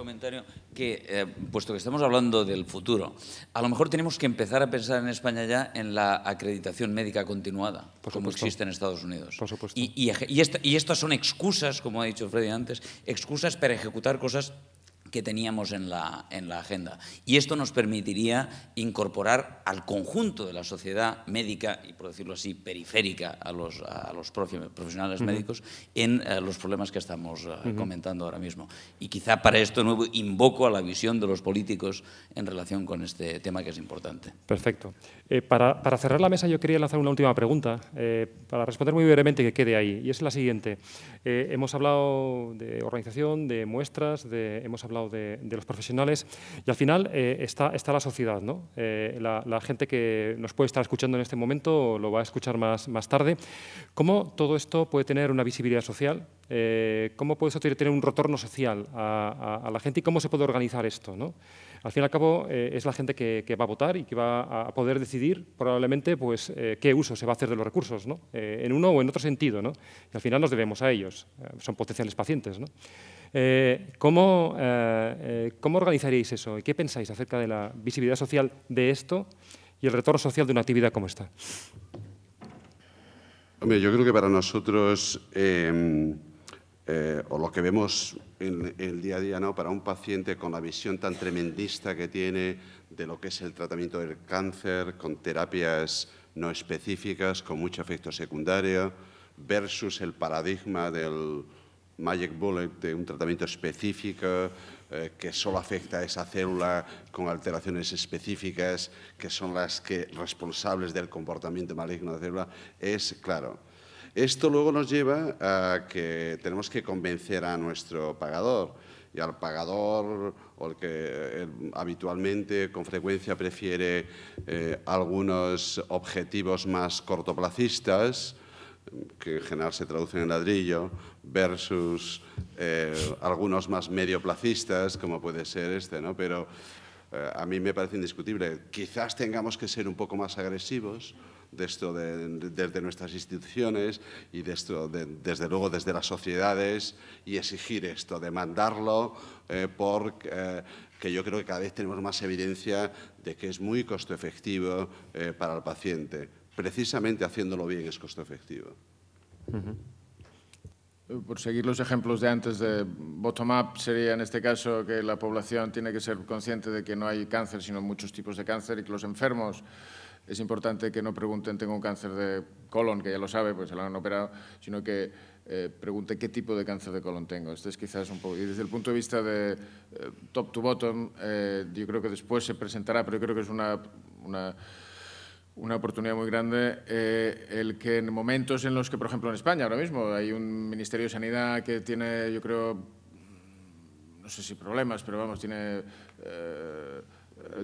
comentario que, eh, puesto que estamos hablando del futuro, a lo mejor tenemos que empezar a pensar en España ya en la acreditación médica continuada, como existe en Estados Unidos. Y, y, y, y estas son excusas, como ha dicho Freddy antes, excusas para ejecutar cosas que teníamos en la, en la agenda. Y esto nos permitiría incorporar al conjunto de la sociedad médica, y por decirlo así, periférica a los, a los profesionales médicos, en eh, los problemas que estamos eh, comentando ahora mismo. Y quizá para esto nuevo invoco a la visión de los políticos en relación con este tema que es importante. Perfecto. Eh, para, cerrar la mesa yo quería lanzar una última pregunta, para responder muy brevemente que quede ahí, y es la siguiente. hemos hablado de organización, de muestras, de, hemos hablado de, los profesionales, y al final eh, está, está la sociedad, ¿no? Eh, la, gente que nos puede estar escuchando en este momento lo va a escuchar más, más tarde. ¿Cómo todo esto puede tener una visibilidad social? Eh, ¿Cómo puede tener un retorno social a, a, la gente y cómo se puede organizar esto? ¿no? Al fin y al cabo, es la gente que, que, va a votar y que va a poder decidir probablemente pues, qué uso se va a hacer de los recursos, ¿no? en uno o en otro sentido. ¿no? Y al final nos debemos a ellos, son potenciales pacientes. ¿no? Eh, ¿cómo, eh, eh, ¿Cómo organizaríais eso? ¿Y qué pensáis acerca de la visibilidad social de esto y el retorno social de una actividad como esta? Hombre, yo creo que para nosotros, em, eh, o lo que vemos en el día a día, ¿no? para un paciente con la visión tan tremendista que tiene de lo que es el tratamiento del cáncer, con terapias no específicas, con mucho efecto secundario, versus el paradigma del Magic Bullet de un tratamiento específico eh, que solo afecta a esa célula con alteraciones específicas que son las que responsables del comportamiento maligno de la célula, es claro. Esto luego nos lleva a que tenemos que convencer a nuestro pagador y al pagador o el que eh, habitualmente con frecuencia prefiere eh, algunos objetivos más cortoplacistas, que en general se traducen en ladrillo, versus eh, algunos más medio placistas, como puede ser este, ¿no? Pero eh, a mí me parece indiscutible. Quizás tengamos que ser un poco más agresivos desde de, nuestras instituciones y desde luego desde las sociedades y exigir esto, demandarlo, eh, porque que yo creo que cada vez tenemos más evidencia de que es muy costo efectivo para el paciente precisamente haciéndolo bien es costo efectivo. Eh, por seguir los ejemplos de antes de bottom-up, sería en este caso que la población tiene que ser consciente de que no hay cáncer, sino muchos tipos de cáncer y que los enfermos es importante que no pregunten, tengo un cáncer de colon, que ya lo sabe, pues se lo han operado, sino que eh, pregunte qué tipo de cáncer de colon tengo. Este es quizás un poco... Y desde el punto de vista de eh, top to bottom, yo creo que después se presentará, pero yo creo que es una una oportunidad muy grande eh, el que en momentos en los que, por ejemplo, en España ahora mismo hay un Ministerio de Sanidad que tiene, yo creo, no sé si problemas, pero vamos, tiene eh,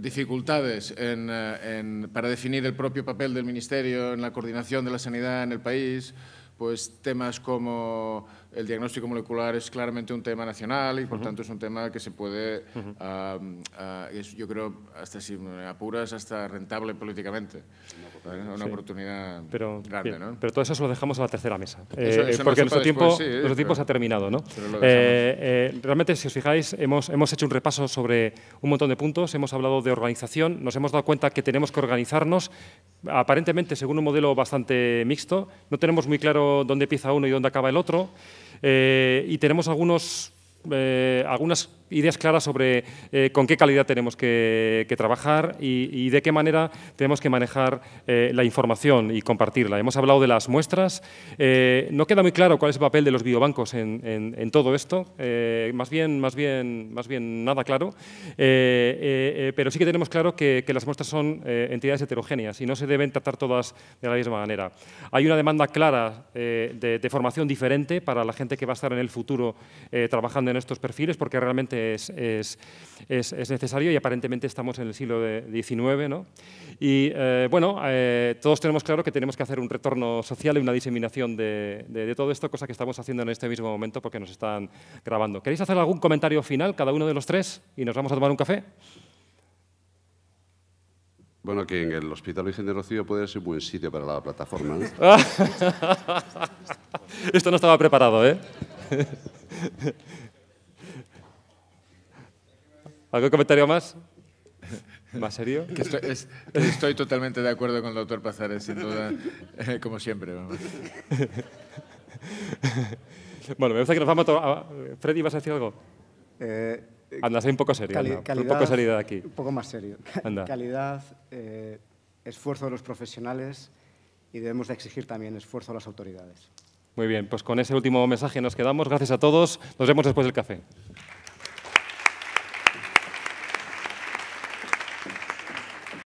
dificultades eh, en, para definir el propio papel del Ministerio en la coordinación de la sanidad en el país, pues temas como el diagnóstico molecular es claramente un tema nacional y por tanto es un tema que se puede, yo creo, hasta si apuras, hasta rentable políticamente. Una, Una oportunidad pero, grande, ¿no? Pero todo eso se lo dejamos a la tercera mesa, eh, eh, porque eh, nuestro, tiempo, nuestro tiempo se ha terminado. ¿no? realmente, si os fijáis, hemos, hemos hecho un repaso sobre un montón de puntos, hemos hablado de organización, nos hemos dado cuenta que tenemos que organizarnos, aparentemente según un modelo bastante mixto, no tenemos muy claro dónde empieza uno y dónde acaba el otro. Eh, y tenemos algunos, eh, algunas ideas claras sobre eh, con qué calidad tenemos que, trabajar y, de qué manera tenemos que manejar eh, la información y compartirla. Hemos hablado de las muestras. Eh, no queda muy claro cuál es el papel de los biobancos en, todo esto. más, bien, más, bien, más bien nada claro. pero sí que tenemos claro que, las muestras son entidades heterogéneas y no se deben tratar todas de la misma manera. Hay una demanda clara de, formación diferente para la gente que va a estar en el futuro trabajando en estos perfiles porque realmente es, es, necesario y aparentemente estamos en el siglo XIX. ¿no? Y eh, bueno, eh, todos tenemos claro que tenemos que hacer un retorno social y una diseminación de, todo esto, cosa que estamos haciendo en este mismo momento porque nos están grabando. ¿Queréis hacer algún comentario final, cada uno de los tres, y nos vamos a tomar un café? Bueno, que en el Hospital Virgen de Rocío puede ser un buen sitio para la plataforma. ¿eh? Esto no estaba preparado, ¿eh? ¿Algún comentario más? ¿Más serio? estoy, totalmente de acuerdo con el doctor Pazares, sin duda, eh, como siempre. bueno, me gusta que nos vamos a... Freddy, ¿vas a decir algo? Eh, Andas un poco serio. un poco seriedad aquí. Un poco más serio. Calidad, eh, esfuerzo de los profesionales y debemos de exigir también esfuerzo a las autoridades. Muy bien, pues con ese último mensaje nos quedamos. Gracias a todos. Nos vemos después del café.